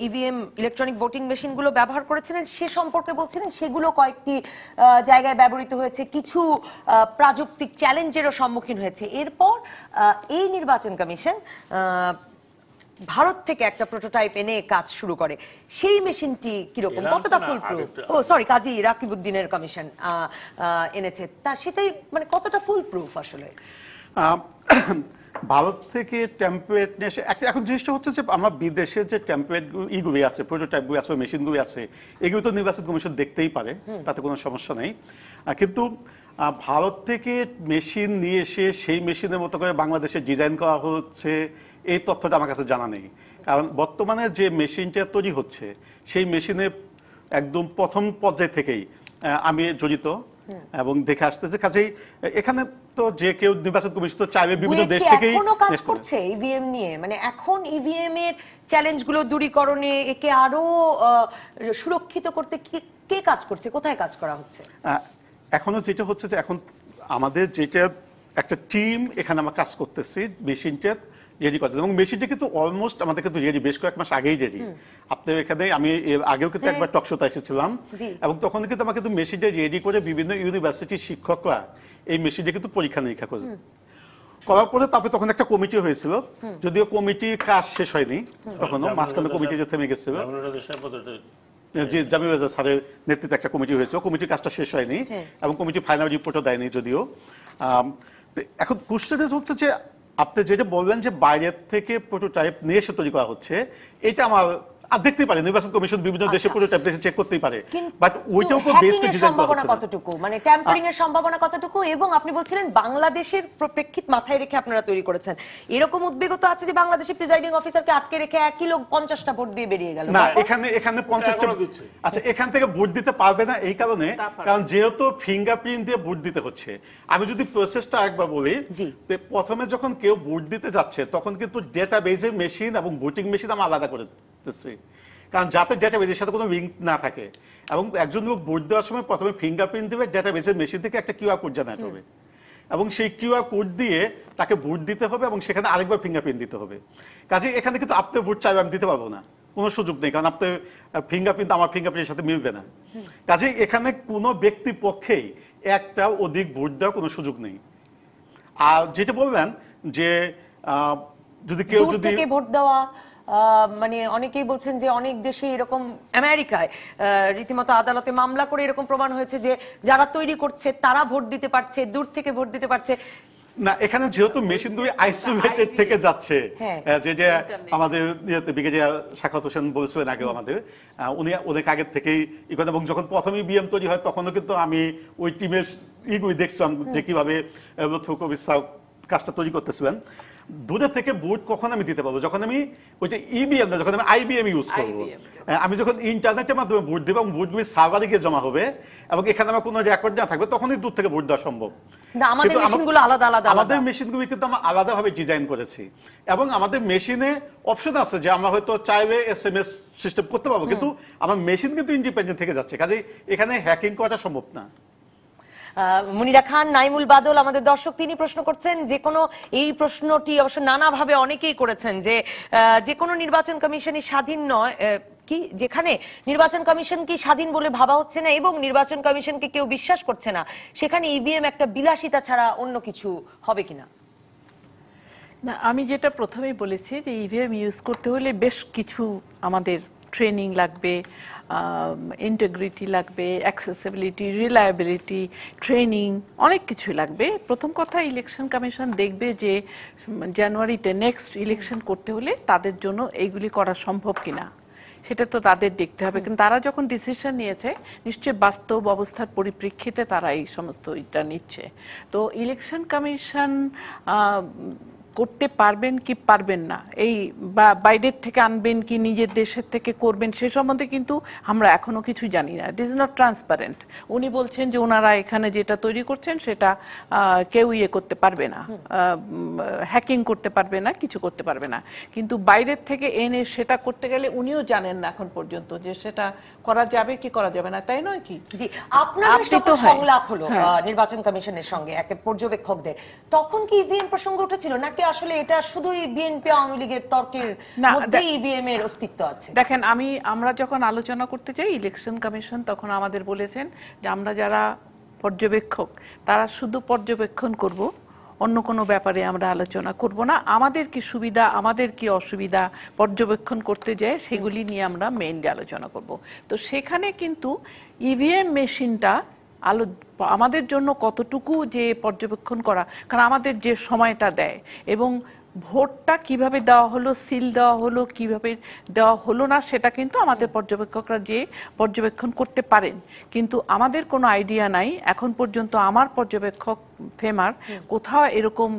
ইভিএম ইলেকট্রনিক ভোটিং মেশিনগুলো ব্যবহার করেছিলেন সে সম্পর্কে বলছিলেন সেগুলো কয়েকটি জায়গায় ব্যবহৃত হয়েছে কিছু প্রাযুক্তিক চ্যালেঞ্জেরও সম্মুখীন হয়েছে এরপর এই নির্বাচন কমিশন ভারত থেকে একটা প্রোটোটাইপ এনে কাজ শুরু করে সেই মেশিনটি কিরকম কতটা ফুল প্রুফ ও সরি কাজী রাকিবউদ্দিনের কমিশন এনেছে তা সেটাই মানে কতটা ফুল প্রুফ আসলে ভারত থেকে টেম্পলেট নিয়ে এসে এখন জিনিসটা হচ্ছে যে আমরা বিদেশে যে টেম্পলেট ইগুলি আছে প্রোটোটাইপগুলি আছে মেশিনগুলি আছে এগুলো তো নির্বাচন কমিশন দেখতেই পারে তাতে কোনো সমস্যা নেই কিন্তু ভারত থেকে মেশিন নিয়ে এসে সেই মেশিনের মতো করে বাংলাদেশে ডিজাইন করা হচ্ছে এই তথ্যটা আমার কাছে জানা নেই কারণ বর্তমানে যে মেশিনটা তৈরি হচ্ছে সেই মেশিনে একদম প্রথম পর্যায় থেকেই আমি জড়িত হ্যাঁ। এবং দেখে আসতেছে কাজেই এখানে তো যে কেউ নির্বাচন কমিশন তো চাইবে বিভিন্ন দেশ থেকেই কোনো কাজ করছে ইভিএম e নিয়ে মানে এখন ইভিএম e এর চ্যালেঞ্জ গুলো দূরীকরণে একে আরো সুরক্ষিত করতে কে কাজ করছে কোথায় কাজ করা হচ্ছে এখনো যেটা হচ্ছে যে এখন আমাদের যেটা একটা টিম এখানে আমরা কাজ করতেছি মেশিনটা রেডি করা এবং মেসিটা কিন্তু অলমোস্ট আমাদের কিন্তু রেডি বেশ কয়েক মাস আগেই রেডি আপনার এখানে আমি আগেও কিন্তু হ্যাঁ। একবার টকশোতে এসেছিলাম এবং তখন কিন্তু আমাকে কিন্তু মেশিনটা রেডি করে বিভিন্ন ইউনিভার্সিটির শিক্ষকরা এই মেশিনটা কিন্তু পরীক্ষা নিরীক্ষা করেছে করার পরে তারপরে তখন একটা কমিটি হয়েছিল যদিও কমিটির কাজ শেষ হয়নি তখনও মাঝখানে কমিটি যে থেমে গেছিল যে জামিবাজা স্যারের নেতৃত্বে একটা কমিটি হয়েছিল কমিটির কাজটা শেষ হয়নি হ্যাঁ। এবং কমিটি ফাইনাল রিপোর্টও দেয়নি যদিও এখন কোশ্চেন হচ্ছে যে আপনি যেটা বললেন যে বাইরের থেকে প্রোটোটাইপ নিয়ে এসে তৈরি করা হচ্ছে এটা আমার আর দেখতে পারে নির্বাচন কমিশন বিভিন্ন দেশে আচ্ছা। পুরো টেম্পারেচার চেক করতেই পারে বাট ওইটার উপর বেস করে ডিজাইন করা হচ্ছে কতটুকু মানে ট্যাম্পারিং এর সম্ভাবনা কতটুকু এবং আপনি বলছিলেন বাংলাদেশের প্রেক্ষিত মাথায় রেখে আপনারা তৈরি করেছেন এরকম উদ্বেগ তো আছে যে বাংলাদেশের প্রিজাইডিং অফিসারকে আটকে রেখে একই লোক 50টা ভোট দিয়ে বেরিয়ে গেল না এখানে এখানে 50টা আচ্ছা এখান থেকে ভোট দিতে পারবে না এই কারণে কারণ যেহেতু ফিঙ্গারপ্রিন্ট দিয়ে ভোট দিতে হচ্ছে আমি যদি প্রসেসটা একবার বলি যে প্রথমে যখন কেউ ভোট দিতে যাচ্ছে তখন কিন্তু ডেটাবেজের মেশিন এবং ভোটিং মেশিন আমরা আলাদা করে করতেছি কারণ যাতে ডেটাবেজের সাথে কোনো লিঙ্ক না থাকে এবং একজন লোক ভোট দেওয়ার সময় প্রথমে ফিঙ্গারপ্রিন্ট দেবে ডেটাবেজের মেশিন থেকে একটা কিউআর কোড জানাতে হবে এবং সেই কিউআর কোড দিয়ে তাকে ভোট দিতে হবে এবং সেখানে আরেকবার ফিঙ্গারপ্রিন্ট দিতে হবে কাজে এখানে কিন্তু আপনি ভোট চাইবে আমি দিতে পারবো না কোনো সুযোগ নেই কারণ আপনার ফিঙ্গারপ্রিন্ট আমার ফিঙ্গারপ্রিন্টের সাথে মিলবে না কাজে এখানে কোনো ব্যক্তি পক্ষেই একটা অধিক ভোট দেওয়ার কোনো সুযোগ নেই আর যেটা বলবেন যে যদি কেউ যদি ভোট দেওয়া মানে অনেকেই বলছেন যে অনেক দেশে এরকম আমেরিকায় রীতিমতো আদালতে মামলা করে এরকম প্রমাণ হয়েছে যে যারা তৈরি করছে তারা ভোট দিতে পারছে দূর থেকে ভোট দিতে পারছে না এখানে যেহেতু মেশিন দুই আইসোলেটেড হ্যাঁ, থেকে যাচ্ছে হ্যাঁ। যে যে আমাদের বিকে যে হোসেন বলছিলেন আগেও আমাদের উনি অনেক আগের থেকেই ই কথা এবং যখন প্রথমেই বিএম তৈরি হয় তখনও কিন্তু আমি ওই টিমের ইগুই দেখছিলাম যে কিভাবে থুকুব ইসা কাজটা তৈরি করতেছিলেন দূরে থেকে বুট কখন আমি দিতে পারবো যখন আমি ওই যে ইবিএম না যখন আমি আইবিএম ইউজ করবো হ্যাঁ, আমি যখন ইন্টারনেটের মাধ্যমে বুট দিব এবং বুটগুলি সার্ভারে গিয়ে জমা হবে এবং এখানে আমার কোনো রেকর্ড না থাকবে তখনই দুধ থেকে বুট দেওয়া সম্ভব আমাদের মেশিনগুলো আলাদা আলাদা আমাদের মেশিনগুলি কিন্তু আমরা আলাদাভাবে ডিজাইন করেছি এবং আমাদের মেশিনে অপশন আছে যে আমরা হয়তো চাইলে এস এম এস সিস্টেম করতে পারবো কিন্তু আমার মেশিন কিন্তু ইন্ডিপেন্ডেন্ট থেকে যাচ্ছে কাজে এখানে হ্যাকিং করাটা সম্ভব না মুনিরা খান নাইমুল বাদল আমাদের দর্শক তিনি প্রশ্ন করছেন যে কোনো এই প্রশ্নটি অবশ্য নানাভাবে অনেকেই করেছেন যে যে কোনো নির্বাচন কমিশনই স্বাধীন নয় কি যেখানে নির্বাচন কমিশন কি স্বাধীন বলে ভাবা হচ্ছে না এবং নির্বাচন কমিশনকে কেউ বিশ্বাস করছে না সেখানে ইভিএম e একটা বিলাসিতা ছাড়া অন্য কিছু হবে কিনা না আমি যেটা প্রথমেই বলেছি যে ইভিএম e ইউজ করতে হলে বেশ কিছু আমাদের ট্রেনিং লাগবে ইন্টেগ্রিটি um, লাগবে অ্যাক্সেসিবিলিটি রিলায়েবিলিটি ট্রেনিং অনেক কিছুই লাগবে প্রথম কথা ইলেকশন কমিশন দেখবে যে জানুয়ারিতে নেক্সট ইলেকশন করতে হলে তাদের জন্য এইগুলি করা সম্ভব কিনা সেটা তো তাদের দেখতে হবে কিন্তু তারা যখন ডিসিশন নিয়েছে নিশ্চয়ই বাস্তব অবস্থার পরিপ্রেক্ষিতে তারা এই সমস্ত ইটা নিচ্ছে তো ইলেকশন কমিশন করতে পারবেন কি পারবেন না এই বাইরের থেকে আনবেন কি নিজের দেশের থেকে করবেন সে সম্বন্ধে কিন্তু আমরা এখনো কিছু জানি না ইট ইজ নট ট্রান্সপারেন্ট উনি বলছেন যে ওনারা এখানে যেটা তৈরি করছেন সেটা কেউ ইয়ে করতে পারবে না হ্যাকিং করতে পারবে না কিছু করতে পারবে না কিন্তু বাইরের থেকে এনে সেটা করতে গেলে উনিও জানেন না এখন পর্যন্ত যে সেটা করা যাবে কি করা যাবে না তাই নয় কি জি আপনার হ্যাঁ, সংলাপ হলো হ্যাঁ। নির্বাচন কমিশনের সঙ্গে একে পর্যবেক্ষকদের তখন কি ইভিএম প্রসঙ্গ উঠেছিল নাকি আসলে এটা শুধুই বিএনপি আওয়ামী লীগের তর্কের মধ্যেই ইভিএম e এর অস্তিত্ব আছে দেখেন আমি আমরা যখন আলোচনা করতে চাই ইলেকশন কমিশন তখন আমাদের বলেছেন যে আমরা যারা পর্যবেক্ষক তারা শুধু পর্যবেক্ষণ করব অন্য কোনো ব্যাপারে আমরা আলোচনা করব না আমাদের কি সুবিধা আমাদের কি অসুবিধা পর্যবেক্ষণ করতে যায় সেগুলি নিয়ে আমরা মেইনলি আলোচনা করব তো সেখানে কিন্তু ইভিএম e মেশিনটা আলো আমাদের জন্য কতটুকু যে পর্যবেক্ষণ করা কারণ আমাদের যে সময়টা দেয় এবং ভোটটা কিভাবে দেওয়া হলো সিল দেওয়া হলো কিভাবে দেওয়া হলো না সেটা কিন্তু আমাদের পর্যবেক্ষকরা যে পর্যবেক্ষণ করতে পারেন কিন্তু আমাদের কোনো আইডিয়া নাই এখন পর্যন্ত আমার পর্যবেক্ষক ফেমার কোথাও এরকম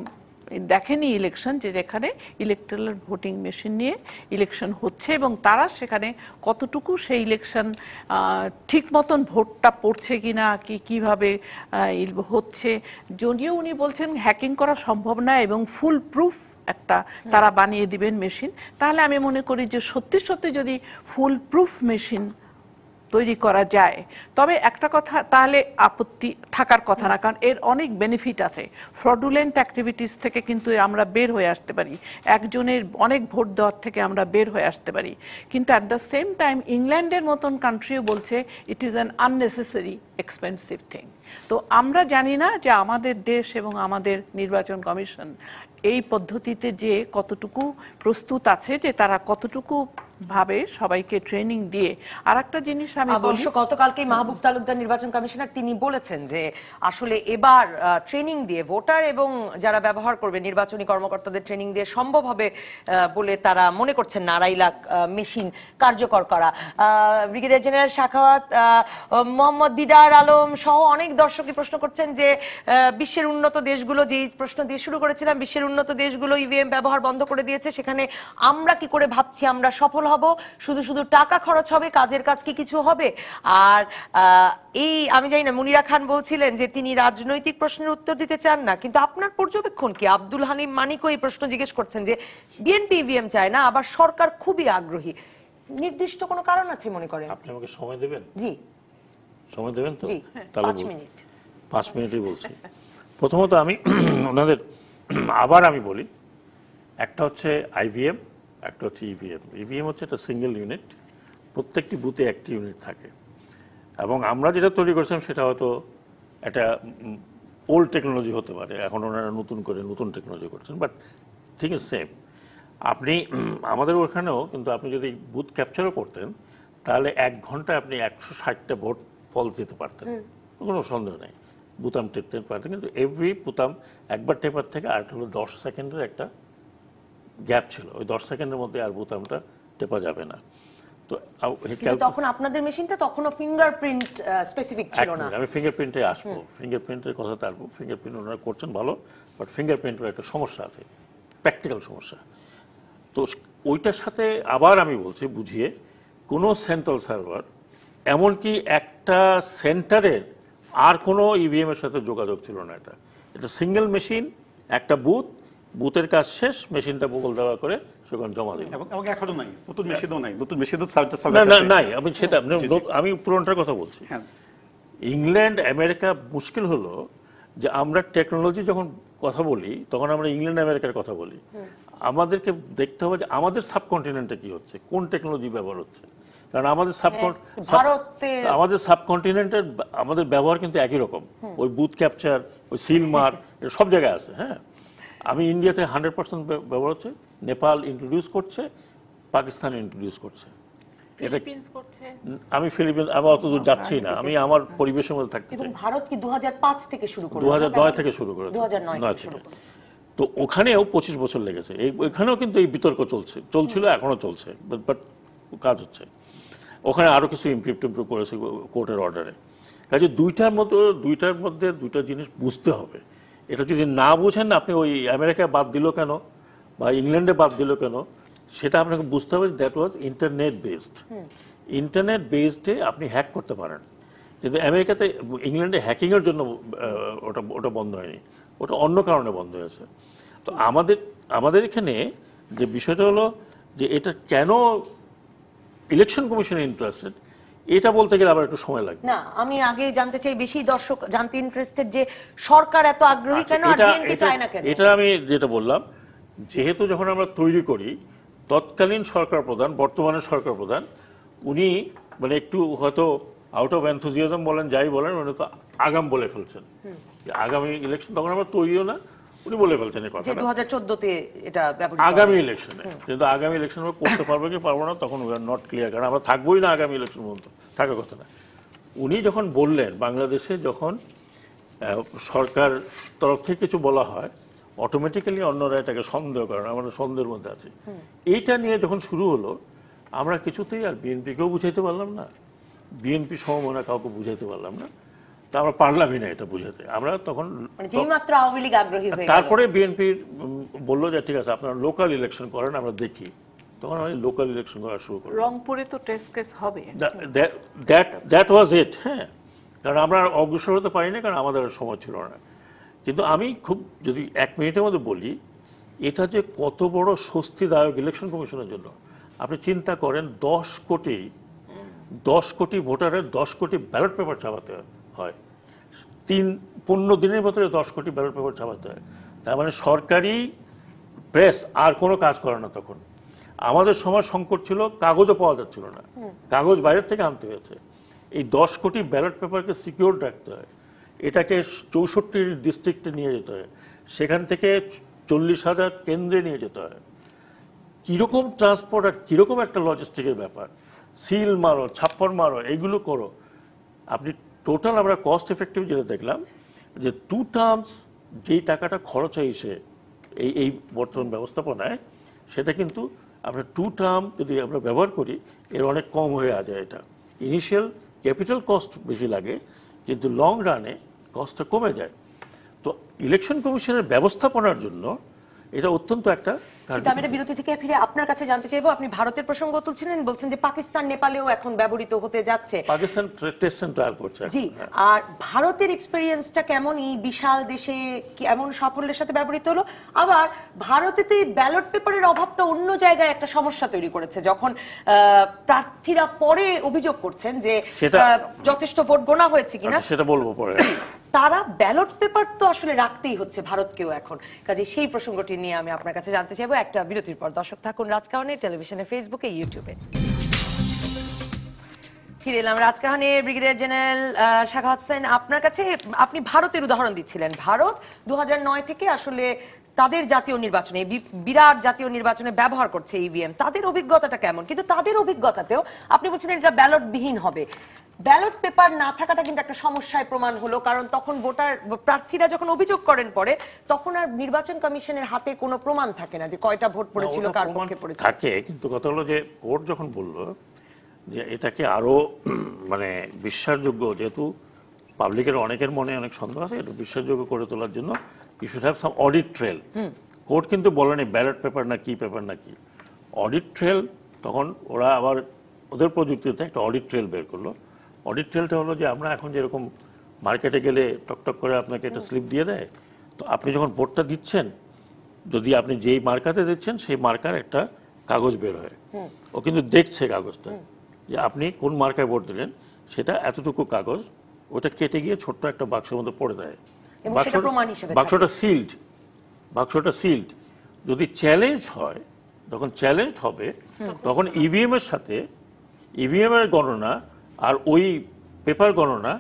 দেখেনি ইলেকশন যে যেখানে ইলেকট্রাল ভোটিং মেশিন নিয়ে ইলেকশন হচ্ছে এবং তারা সেখানে কতটুকু সেই ইলেকশন ঠিক মতন ভোটটা পড়ছে কি না কি কীভাবে হচ্ছে যদিও উনি বলছেন হ্যাকিং করা সম্ভব না এবং ফুল প্রুফ একটা তারা বানিয়ে দিবেন মেশিন তাহলে আমি মনে করি যে সত্যি সত্যি যদি ফুল প্রুফ মেশিন তৈরি করা যায় তবে একটা কথা তাহলে আপত্তি থাকার কথা না কারণ এর অনেক বেনিফিট আছে ফ্রডুলেন্ট অ্যাক্টিভিটিস থেকে কিন্তু আমরা বের হয়ে আসতে পারি একজনের অনেক ভোট দেওয়ার থেকে আমরা বের হয়ে আসতে পারি কিন্তু অ্যাট দ্য সেম টাইম ইংল্যান্ডের মতন কান্ট্রিও বলছে it is an unnecessary expensive thing তো আমরা জানি না যে আমাদের দেশ এবং আমাদের নির্বাচন কমিশন এই পদ্ধতিতে যে কতটুকু প্রস্তুত আছে যে তারা কতটুকু ভাবে সবাইকে ট্রেনিং দিয়ে আর একটা জিনিস আমি বলি গতকালকে মাহবুব তালুকদার নির্বাচন কমিশনার তিনি বলেছেন যে আসলে এবার ট্রেনিং দিয়ে ভোটার এবং যারা ব্যবহার করবে নির্বাচনী কর্মকর্তাদের ট্রেনিং দিয়ে সম্ভব হবে বলে তারা মনে করছেন না আড়াই লাখ মেশিন কার্যকর করা ব্রিগেডিয়ার জেনারেল শাখাওয়াত মোহাম্মদ দিদার আলম সহ অনেক দর্শকই প্রশ্ন করছেন যে বিশ্বের উন্নত দেশগুলো যেই প্রশ্ন দিয়ে শুরু করেছিলাম বিশ্বের উন্নত দেশগুলো ইভিএম e ব্যবহার বন্ধ করে দিয়েছে সেখানে আমরা কি করে ভাবছি আমরা সফল হব শুধু শুধু টাকা খরচ হবে কাজের কাজ কি কিছু হবে আর এই আমি জানি না মুনিরা খান বলছিলেন যে তিনি রাজনৈতিক প্রশ্নের উত্তর দিতে চান না কিন্তু আপনার পর্যবেক্ষণ কি আব্দুল হানিম মানিকও এই প্রশ্ন জিজ্ঞেস করছেন যে বিএনপি ইভিএম চায় না আবার সরকার খুবই আগ্রহী নির্দিষ্ট কোনো কারণ আছে মনে করেন আপনি আমাকে সময় দেবেন জি সময় দেবেন তো হ্যাঁ, পাঁচ মিনিট পাঁচ মিনিটই বলছি প্রথমত আমি [CLEARS THROAT] ওনাদের আবার আমি বলি একটা হচ্ছে আইভিএম একটা হচ্ছে ইভিএম ইভিএম হচ্ছে একটা সিঙ্গেল ইউনিট প্রত্যেকটি বুথে একটি ইউনিট থাকে এবং আমরা যেটা তৈরি করেছিলাম সেটা হয়তো একটা ওল্ড টেকনোলজি হতে পারে এখন ওনারা নতুন করে নতুন টেকনোলজি করছেন বাট থিং ইজ সেম আপনি আমাদের ওখানেও কিন্তু আপনি যদি বুথ ক্যাপচারও করতেন তাহলে এক ঘন্টায় আপনি একশো ষাটটা ভোট ফল দিতে পারতেন কোনো সন্দেহ নেই বুতাম টেপতে পারতেন কিন্তু এভরি বুতাম একবার টেপার থেকে একটা হলো দশ সেকেন্ডের একটা গ্যাপ ছিল ওই দশ সেকেন্ডের মধ্যে আর বোতামটা টেপা যাবে না তো তখন আপনাদের মেশিনটা তখনও ফিঙ্গারপ্রিন্ট স্পেসিফিক ছিল না আমি ফিঙ্গারপ্রিন্টে আসবো ফিঙ্গারপ্রিন্টের কথা তারপর ফিঙ্গারপ্রিন্ট ওনারা করছেন ভালো বাট ফিঙ্গারপ্রিন্টের একটা সমস্যা আছে প্র্যাকটিক্যাল সমস্যা তো ওইটার সাথে আবার আমি বলছি বুঝিয়ে কোনো সেন্ট্রাল সার্ভার এমনকি একটা সেন্টারের আর কোনো ইভিএম e এর সাথে যোগাযোগ ছিল না এটা এটা সিঙ্গেল মেশিন একটা বুথ বুথের কাজ শেষ মেশিনটা বগল দেওয়া করে সেখানে জমা দেবে এবং এখনো নাই নতুন মেশিনও নাই নতুন মেশিনও না না নাই আমি সেটা হ্যাঁ, আমি পুরনটার কথা বলছি হ্যাঁ। ইংল্যান্ড আমেরিকা মুশকিল হলো যে আমরা টেকনোলজি যখন কথা বলি তখন আমরা ইংল্যান্ড আমেরিকার কথা বলি আমাদেরকে দেখতে হবে যে আমাদের সাবকন্টিনেন্টে কি হচ্ছে কোন টেকনোলজি ব্যবহার হচ্ছে কারণ আমাদের হ্যাঁ, আমাদের সাবকন্টিনেন্টের আমাদের ব্যবহার কিন্তু একই রকম ওই বুথ ক্যাপচার ওই সিলমার [LAUGHS] সব জায়গায় আছে হ্যাঁ আমি ইন্ডিয়াতে হান্ড্রেড পার্সেন্ট ব্যবহার হচ্ছে নেপাল ইন্ট্রোডিউস করছে পাকিস্তান ইন্ট্রোডিউস করছে আমি ফিলিপিন্স আমি অতদূর যাচ্ছি না আমি আমার পরিবেশের মধ্যে থাকতে চাই ভারত কি 2005 থেকে শুরু করে 2009 থেকে শুরু করে 2009 থেকে তো ওখানেও 25 বছর লেগেছে এখানেও কিন্তু এই বিতর্ক চলছে চলছিল এখনো চলছে বাট কাজ হচ্ছে ওখানে আরো কিছু ইমপ্রুভ টিমপ্রুভ করেছে কোর্টের অর্ডারে কাজে দুইটার মধ্যে দুইটার মধ্যে দুইটা জিনিস বুঝতে হবে এটা যদি না বুঝেন আপনি ওই আমেরিকায় বাদ দিল কেন বা ইংল্যান্ডে বাদ দিল কেন সেটা আপনাকে বুঝতে হবে that was internet based internet বেসডে আপনি হ্যাক করতে পারেন কিন্তু আমেরিকাতে ইংল্যান্ডে হ্যাকিংয়ের জন্য ওটা ওটা বন্ধ হয়নি ওটা অন্য কারণে বন্ধ হয়েছে তো আমাদের আমাদের এখানে যে বিষয়টা হলো যে এটা কেন ইলেকশন কমিশনে ইন্টারেস্টেড এটা বলতে গেলে আবার একটু সময় লাগবে না আমি আগে জানতে চাই বেশি দর্শক জানতে ইন্টারেস্টেড যে সরকার এত আগ্রহী আচ্ছা, কেন আর বিএনপি চায় না কেন এটা আমি যেটা বললাম যেহেতু যখন আমরা তৈরি করি তৎকালীন সরকার প্রধান বর্তমানে সরকার প্রধান উনি মানে একটু হয়তো আউট অফ এনথুজিয়াজম বলেন যাই বলেন মানে তো আগাম বলে ফেলছেন আগামী ইলেকশন তখন আমরা তৈরিও না উনি বলে ফেলছেন এই কথা দু হাজার চোদ্দতে এটা আগামী ইলেকশনে কিন্তু আগামী ইলেকশন আমরা করতে পারবো কি পারবো না তখন উই আর নট ক্লিয়ার কারণ আমরা থাকবোই না আগামী ইলেকশন পর্যন্ত থাকার কথা না উনি যখন বললেন বাংলাদেশে যখন সরকার তরফ থেকে কিছু বলা হয় অটোমেটিক্যালি অন্যরা এটাকে সন্দেহ করে না আমরা সন্দেহের মধ্যে আছি এইটা নিয়ে যখন শুরু হলো আমরা কিছুতেই আর বিএনপিকেও বুঝাইতে পারলাম না বিএনপি সমমনা কাউকে বুঝাইতে পারলাম না তা আমরা পারলামই না এটা বুঝাতে আমরা তখন মানে তারপরে বিএনপি বললো যে ঠিক আছে আপনারা লোকাল ইলেকশন করেন আমরা দেখি তখন আমি লোকাল ইলেকশন করা শুরু করি রংপুরে তো টেস্ট কেস হবে দ্যাট ওয়াজ ইট হ্যাঁ কারণ আমরা অগ্রসর হতে পারিনি কারণ আমাদের সময় ছিল না কিন্তু আমি খুব যদি এক মিনিটের মধ্যে বলি এটা যে কত বড় স্বস্তিদায়ক ইলেকশন কমিশনের জন্য আপনি চিন্তা করেন দশ কোটি দশ কোটি ভোটারের দশ কোটি ব্যালট পেপার চাপাতে হয় হয় তিন পনেরো দিনের ভেতরে দশ কোটি ব্যালট পেপার ছাপাতে হয় তার মানে সরকারি প্রেস আর কোনো কাজ করে না তখন আমাদের সময় সংকট ছিল কাগজও পাওয়া যাচ্ছিল না কাগজ বাইরের থেকে আনতে হয়েছে এই দশ কোটি ব্যালট পেপারকে সিকিউর রাখতে হয় এটাকে চৌষট্টি ডিস্ট্রিক্টে নিয়ে যেতে হয় সেখান থেকে চল্লিশ হাজার কেন্দ্রে নিয়ে যেতে হয় কীরকম ট্রান্সপোর্ট আর কীরকম একটা লজিস্টিকের ব্যাপার সিল মারো ছাপ্পর মারো এগুলো করো আপনি টোটাল আমরা কস্ট এফেক্টিভ যেটা দেখলাম যে টু টার্মস যেই টাকাটা খরচ হয়েছে এই এই বর্তমান ব্যবস্থাপনায় সেটা কিন্তু আমরা টু টার্ম যদি আমরা ব্যবহার করি এর অনেক কম হয়ে যায় এটা ইনিশিয়াল ক্যাপিটাল কস্ট বেশি লাগে কিন্তু লং রানে কস্টটা কমে যায় তো ইলেকশন কমিশনের ব্যবস্থাপনার জন্য এটা অত্যন্ত একটা কিন্তু আমি একটা বিরতি থেকে ফিরে আপনার কাছে জানতে চাইবো আপনি ভারতের প্রসঙ্গ তুলছিলেন বলছেন যে পাকিস্তান নেপালেও এখন ব্যবহৃত হতে যাচ্ছে পাকিস্তান টেস্ট এন্ড ট্রায়াল করছে জি হ্যাঁ। আর ভারতের এক্সপেরিয়েন্সটা কেমন এই বিশাল দেশে এমন সাফল্যের সাথে ব্যবহৃত হলো আবার ভারতে তো এই ব্যালট পেপারের অভাবটা অন্য জায়গায় একটা সমস্যা তৈরি করেছে যখন প্রার্থীরা পরে অভিযোগ করছেন যে যথেষ্ট ভোট গোনা হয়েছে কিনা আচ্ছা, সেটা বলবো পরে [COUGHS] তারা ব্যালট পেপার তো আসলে রাখতেই হচ্ছে ভারতকেও এখন কাজে সেই প্রসঙ্গটি নিয়ে আমি আপনার কাছে জানতে চাইবো একটা বিরতির পর দর্শক থাকুন রাজকাহনে টেলিভিশনে ফেসবুকে ইউটিউবে ফিরে এলাম রাজকাহনে ব্রিগেডিয়ার জেনারেল শাখা হোসেন আপনার কাছে আপনি ভারতের উদাহরণ দিচ্ছিলেন ভারত দু থেকে আসলে তাদের জাতীয় নির্বাচনে বিরাট জাতীয় নির্বাচনে ব্যবহার করছে ইভিএম e তাদের অভিজ্ঞতাটা কেমন কিন্তু তাদের অভিজ্ঞতাতেও আপনি বলছেন এটা ব্যালটবিহীন হবে ব্যালট পেপার না থাকাটা কিন্তু একটা সমস্যায় প্রমাণ হলো কারণ তখন ভোটার প্রার্থীরা যখন অভিযোগ করেন পরে তখন আর নির্বাচন কমিশনের হাতে কোনো প্রমাণ থাকে না যে কয়টা ভোট পড়েছিল কার পক্ষে পড়েছিল থাকে কিন্তু কথা হলো যে কোর্ট যখন বলল যে এটাকে আরো মানে বিশ্বাসযোগ্য যেহেতু পাবলিকের অনেকের মনে অনেক সন্দেহ আছে এটা বিশ্বাসযোগ্য করে তোলার জন্য you should have some audit trail court কিন্তু বলেনি ব্যালট পেপার না কি পেপার না কি অডিট ট্রেল তখন ওরা আবার ওদের প্রযুক্তিতে একটা অডিট ট্রেল বের করলো অডিট ট্রেলটা হলো যে আমরা এখন যেরকম মার্কেটে গেলে টকটক করে আপনাকে একটা স্লিপ দিয়ে দেয় তো আপনি যখন বোর্ডটা দিচ্ছেন যদি আপনি যেই মার্কাতে দিচ্ছেন সেই মার্কার একটা কাগজ বের হয় ও কিন্তু দেখছে কাগজটা যে আপনি কোন মার্কায় ভোট দিলেন সেটা এতটুকু কাগজ ওটা কেটে গিয়ে ছোট্ট একটা বাক্সের মধ্যে পড়ে দেয় এবং সেটা প্রমাণ হিসেবে বাক্সটা সিলড বাক্সটা সিলড যদি চ্যালেঞ্জ হয় যখন চ্যালেঞ্জ হবে তখন ইভিএম e এর সাথে ইভিএম e এর গণনা আর ওই পেপার গণনা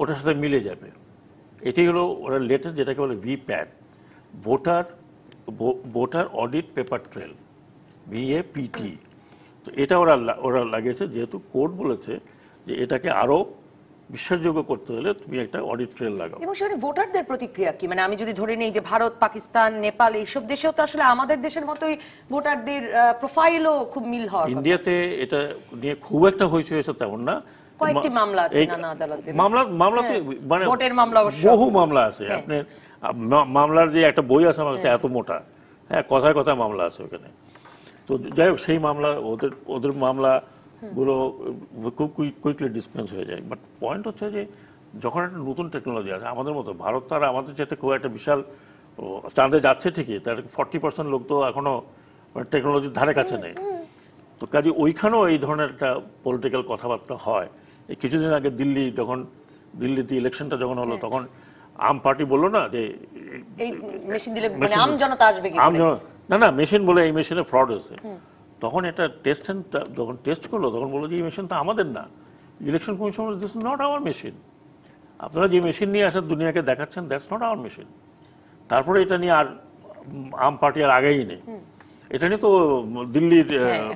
ওটার সাথে মিলে যাবে এটি হলো ওরা লেটেস্ট যেটাকে বলে VVPAT voter voter audit paper trail VAPT তো এটা ওরা ওরা লাগিয়েছে যেহেতু কোর্ট বলেছে যে এটাকে আরও বিশ্বাসযোগ্য করতে হলে তুমি একটা অডিট ট্রেল লাগাও এবং সেখানে ভোটারদের প্রতিক্রিয়া কি মানে আমি যদি ধরে নেই যে ভারত পাকিস্তান নেপাল এইসব দেশেও তো আসলে আমাদের দেশের মতোই ভোটারদের প্রোফাইলও খুব মিল হয় ইন্ডিয়াতে এটা নিয়ে খুব একটা হয়েছে হয়েছে তেমন না কয়েকটি মামলা আছে নানা আদালতে মামলা মামলাতে হ্যাঁ, মানে ভোটের মামলা অবশ্য বহু মামলা আছে হ্যাঁ। আপনি মামলার যে একটা বই আছে আমার হ্যাঁ। এত মোটা হ্যাঁ কথায় কথায় মামলা আছে ওখানে তো যাই হোক সেই মামলা ওদের ওদের মামলা গুলো খুব কুইকলি ডিসপেন্স হয়ে যায় বাট পয়েন্ট হচ্ছে যে যখন একটা নতুন টেকনোলজি আছে আমাদের মতো ভারত তার আমাদের যেতে খুব একটা বিশাল চাঁদে যাচ্ছে ঠিকই তার ফর্টি পার্সেন্ট লোক তো এখনো টেকনোলজির মানে ধারে কাছে নেই তো কাজে ওইখানেও এই ধরনের একটা পলিটিক্যাল কথাবার্তা হয় এই কিছুদিন আগে দিল্লি যখন দিল্লিতে ইলেকশনটা যখন হলো হ্যাঁ। তখন আম পার্টি বললো না যে মানে আম জনতা আসবে আম না না মেশিন বলে এই মেশিনে ফ্রড হয়েছে তখন এটা টেস্ট যখন টেস্ট করলো তখন বললো যে এই মেশিন তো আমাদের না election commission this not our machine আপনারা যে মেশিন নিয়ে আসার দুনিয়াকে দেখাচ্ছেন দ্যাটস নট আওয়ার মেশিন তারপরে এটা নিয়ে আর আম পার্টি আর আগেই নেই এটা নিয়ে তো দিল্লির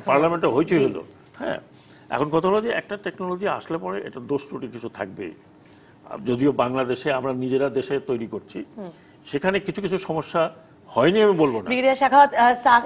পার্লামেন্টে হয়েছে হলো হ্যাঁ এখন কথা হলো যে একটা টেকনোলজি আসলে পরে এটা দোষ টুটি কিছু থাকবেই যদিও বাংলাদেশে আমরা নিজেরা দেশে তৈরি করছি সেখানে কিছু কিছু সমস্যা হয়নি আমি বলবো না ব্রিগেডিয়ার শাখাত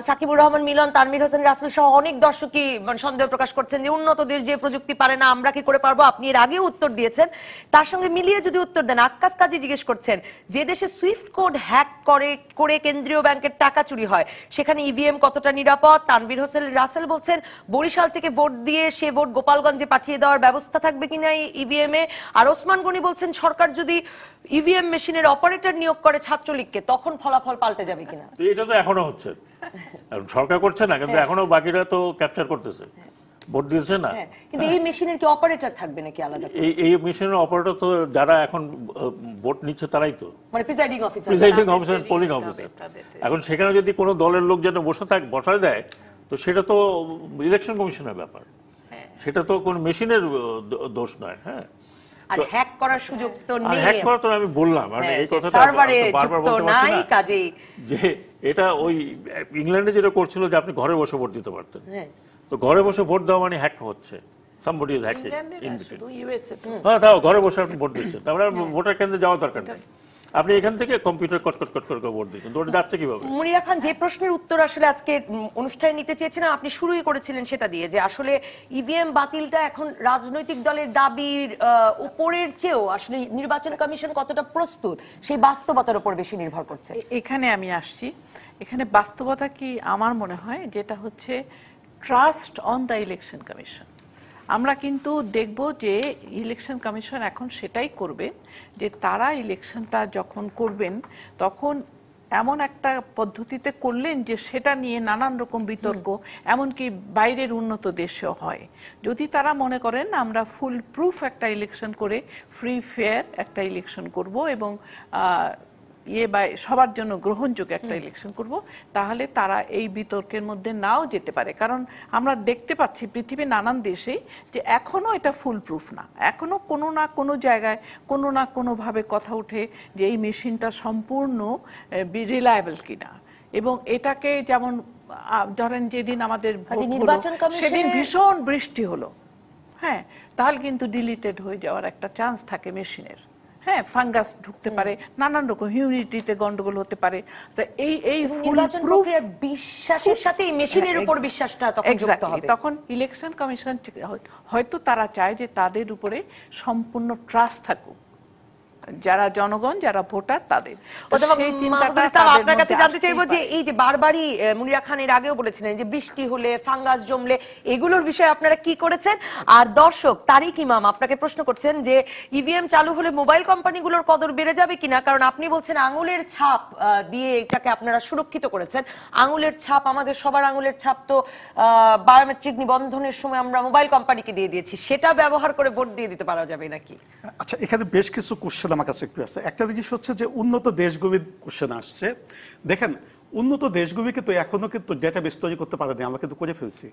সাকিবুর রহমান মিলন তানভীর হোসেন রাসেল সহ অনেক দর্শকই মানে, সন্দেহ প্রকাশ করছেন যে উন্নত দেশ যে প্রযুক্তি পারে না আমরা কি করে পারবো আপনি এর আগে উত্তর দিয়েছেন তার সঙ্গে মিলিয়ে যদি উত্তর দেন আকাশ কাজী জিজ্ঞেস করছেন যে দেশে সুইফট কোড হ্যাক করে করে কেন্দ্রীয় ব্যাংকের টাকা চুরি হয় সেখানে ইভিএম e কতটা নিরাপদ তানভীর হোসেন রাসেল বলছেন বরিশাল থেকে ভোট দিয়ে সে ভোট গোপালগঞ্জে পাঠিয়ে দেওয়ার ব্যবস্থা থাকবে কিনা ইভিএম e এ আর ওসমান গনি বলছেন সরকার যদি ইভিএম e মেশিনের অপারেটর নিয়োগ করে ছাত্রলীগকে তখন ফলাফল পাল্টে যাবে কিনা এটা তো এখনো হচ্ছে সরকার করছে না কিন্তু হ্যাঁ। এখনো বাকিরা তো ক্যাপচার করতেছে হ্যাঁ। ভোট দিয়েছে না হ্যাঁ, কিন্তু এই মেশিনের কি অপারেটর থাকবে নাকি আলাদা এই এই মেশিনের অপারেটর তো যারা এখন ভোট নিচ্ছে তারাই তো মানে presiding officer presiding officer polling officer এখন সেখানে যদি কোনো দলের লোক যেন বসে থাকে বসায় দেয় তো সেটা তো ইলেকশন কমিশনের ব্যাপার সেটা তো কোন মেশিনের দোষ নয় হ্যাঁ আর হ্যাক করার সুযোগ তো নেই হ্যাক করা তো আমি বললাম আর হ্যাঁ, এই কথাটা বারবার বলতে নাই যে এটা ওই ইংল্যান্ডে যেটা করছিল যে আপনি ঘরে বসে ভোট দিতে পারতেন হ্যাঁ। তো ঘরে বসে ভোট দেওয়া মানে হ্যাক হচ্ছে সামবডি ইজ হ্যাকিং ইন হ্যাঁ তাও ঘরে বসে আপনি ভোট দিচ্ছেন তারপরে হ্যাঁ। ভোটার কেন্দ্রে যাওয়া দরকার নেই আপনি এখান থেকে কম্পিউটার কট কট করে ভোট দিচ্ছেন ওটা যাচ্ছে কিভাবে মুনিরা খান যে প্রশ্নের উত্তর আসলে আজকে অনুষ্ঠানে নিতে চেয়েছেন আপনি শুরুই করেছিলেন সেটা দিয়ে যে আসলে ইভিএম e বাতিলটা এখন রাজনৈতিক দলের দাবির উপরের চেয়েও আসলে নির্বাচন কমিশন কতটা প্রস্তুত সেই বাস্তবতার উপর বেশি নির্ভর করছে এখানে আমি আসছি এখানে বাস্তবতা কি আমার মনে হয় যেটা হচ্ছে trust on the election commission আমরা কিন্তু দেখব যে ইলেকশন কমিশন এখন সেটাই করবেন যে তারা ইলেকশনটা যখন করবেন তখন এমন একটা পদ্ধতিতে করলেন যে সেটা নিয়ে নানান রকম বিতর্ক এমনকি বাইরের উন্নত দেশেও হয় যদি তারা মনে করেন আমরা ফুল প্রুফ একটা ইলেকশন করে ফ্রি ফেয়ার একটা ইলেকশন করব এবং ইয়ে বা সবার জন্য গ্রহণযোগ্য একটা ইলেকশন করব তাহলে তারা এই বিতর্কের মধ্যে নাও যেতে পারে কারণ আমরা দেখতে পাচ্ছি পৃথিবীর নানান দেশেই যে এখনও এটা ফুল প্রুফ না এখনও কোনো না কোনো জায়গায় কোনো না কোনোভাবে কথা উঠে যে এই মেশিনটা সম্পূর্ণ রিলায়েবল কিনা এবং এটাকে যেমন ধরেন যেদিন আমাদের আচ্ছা, সেদিন ভীষণ বৃষ্টি হলো হ্যাঁ তাহলে কিন্তু ডিলিটেড হয়ে যাওয়ার একটা চান্স থাকে মেশিনের হ্যাঁ ফাঙ্গাস ঢুকতে পারে নানান রকম হিউমিডিটিতে গন্ডগোল হতে পারে তো এই এই ফুল প্রুফ বিশ্বাসের সাথে মেশিনের হ্যাঁ, উপর বিশ্বাসটা তখন যুক্ত হবে তখন ইলেকশন কমিশন হয়তো তারা চায় যে তাদের উপরে সম্পূর্ণ ট্রাস্ট থাকুক যারা জনগণ যারা ভোটার তাদের আপনার কাছে জানতে চাইবো যে এই যে বারবারই মুনিরা খান আগেও বলেছিলেন যে বৃষ্টি হলে ফাঙ্গাস জমলে এগুলোর বিষয়ে আপনারা কি করেছেন আর দর্শক তারিক ইমাম আপনাকে প্রশ্ন করছেন যে ইভিএম চালু হলে মোবাইল কোম্পানিগুলোর কদর বেড়ে যাবে কিনা কারণ আপনি বলছেন আঙুলের ছাপ দিয়ে এটাকে আপনারা সুরক্ষিত করেছেন আঙুলের ছাপ আমাদের সবার আঙুলের ছাপ তো বায়োমেট্রিক নিবন্ধনের সময় আমরা মোবাইল কোম্পানিকে দিয়ে দিয়েছি সেটা ব্যবহার করে ভোট দিয়ে দিতে পারা যাবে নাকি আচ্ছা এখানে বেশ কিছু কোশ্চেন আমার কাছে একটু আসছে একটা জিনিস হচ্ছে যে উন্নত দেশগুলির কোশ্চেন আসছে দেখেন উন্নত দেশগুলিকে তো এখনো কিন্তু ডেটা বেস তৈরি করতে পারেনি আমরা কিন্তু করে ফেলছি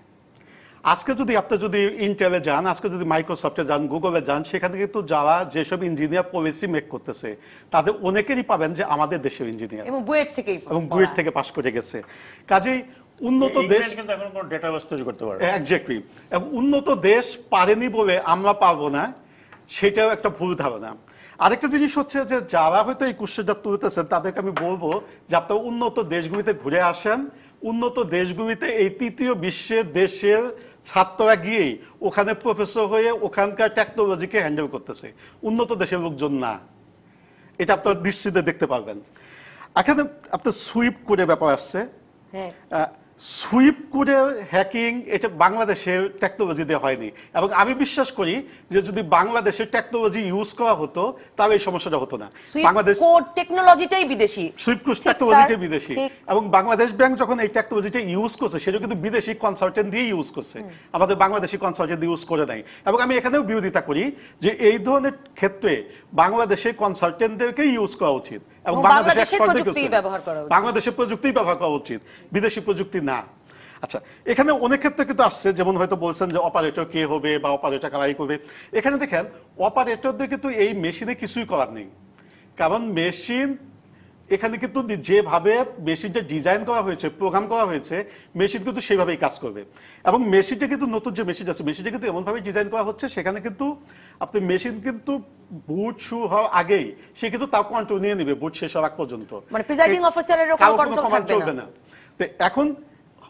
আজকে যদি আপনি যদি ইন্টেলে যান আজকে যদি মাইক্রোসফটে যান গুগলে যান সেখানে কিন্তু যারা যেসব ইঞ্জিনিয়ার পলিসি মেক করতেছে তাদের অনেকেরই পাবেন যে আমাদের দেশের ইঞ্জিনিয়ার এবং বুয়েট থেকে এবং বুয়েট থেকে পাশ করে গেছে কাজেই উন্নত দেশ কিন্তু এক্স্যাক্টলি উন্নত দেশ পারেনি বলে আমরা পাবো না সেটাও একটা ভুল ধারণা আরেকটা জিনিস হচ্ছে যে যারা হয়তো এই কুশ্চটা তুলতেছেন তাদেরকে আমি বলবো যে আপনি উন্নত দেশগুলিতে ঘুরে আসেন উন্নত দেশগুলিতে এই তৃতীয় বিশ্বের দেশের ছাত্ররা গিয়ে ওখানে প্রফেসর হয়ে ওখানকার টেকনোলজিকে হ্যান্ডেল করতেছে উন্নত দেশের লোকজন না এটা আপনারা নিশ্চিত দেখতে পারবেন এখানে আপনার সুইপ করে ব্যাপার আসছে হ্যাঁ সুইপ করে হ্যাকিং এটা বাংলাদেশে টেকনোলজিতে হয়নি এবং আমি বিশ্বাস করি যে যদি বাংলাদেশে টেকনোলজি ইউজ করা হতো তাহলে এই সমস্যাটা হতো না বাংলাদেশ টেকনোলজিটাই বিদেশি সুইপ কোড টেকনোলজিটাই বিদেশি এবং বাংলাদেশ ব্যাংক যখন এই টেকনোলজিটা ইউজ করছে সেটা কিন্তু বিদেশি কনসালটেন্ট দিয়ে ইউজ করছে আমাদের বাংলাদেশি কনসালটেন্ট ইউজ করে নাই এবং আমি এখানেও বিরোধিতা করি যে এই ধরনের ক্ষেত্রে বাংলাদেশের কনসালটেন্টদেরকে ইউজ করা উচিত এবং বাংলাদেশে বাংলাদেশে প্রযুক্তি ব্যবহার করা উচিত বিদেশি প্রযুক্তি না আচ্ছা এখানে অনেক ক্ষেত্রে কিন্তু আসছে যেমন হয়তো বলছেন যে অপারেটর কে হবে বা অপারেটর কারাই করবে এখানে দেখেন অপারেটরদের কিন্তু এই মেশিনে কিছুই করার নেই কারণ মেশিন এখানে কিন্তু যেভাবে মেশিনটা ডিজাইন করা হয়েছে প্রোগ্রাম করা হয়েছে মেশিন কিন্তু সেইভাবেই কাজ করবে এবং মেশিনটা কিন্তু নতুন যে মেশিন আছে মেশিনটা কিন্তু এমনভাবে ডিজাইন করা হচ্ছে সেখানে কিন্তু আপনি মেশিন কিন্তু বুট শু হওয়ার আগেই সে কিন্তু তাও কন্ট্রোল নিয়ে নেবে বুট শেষ হওয়ার পর্যন্ত মানে প্রিজাইডিং অফিসারের না তো এখন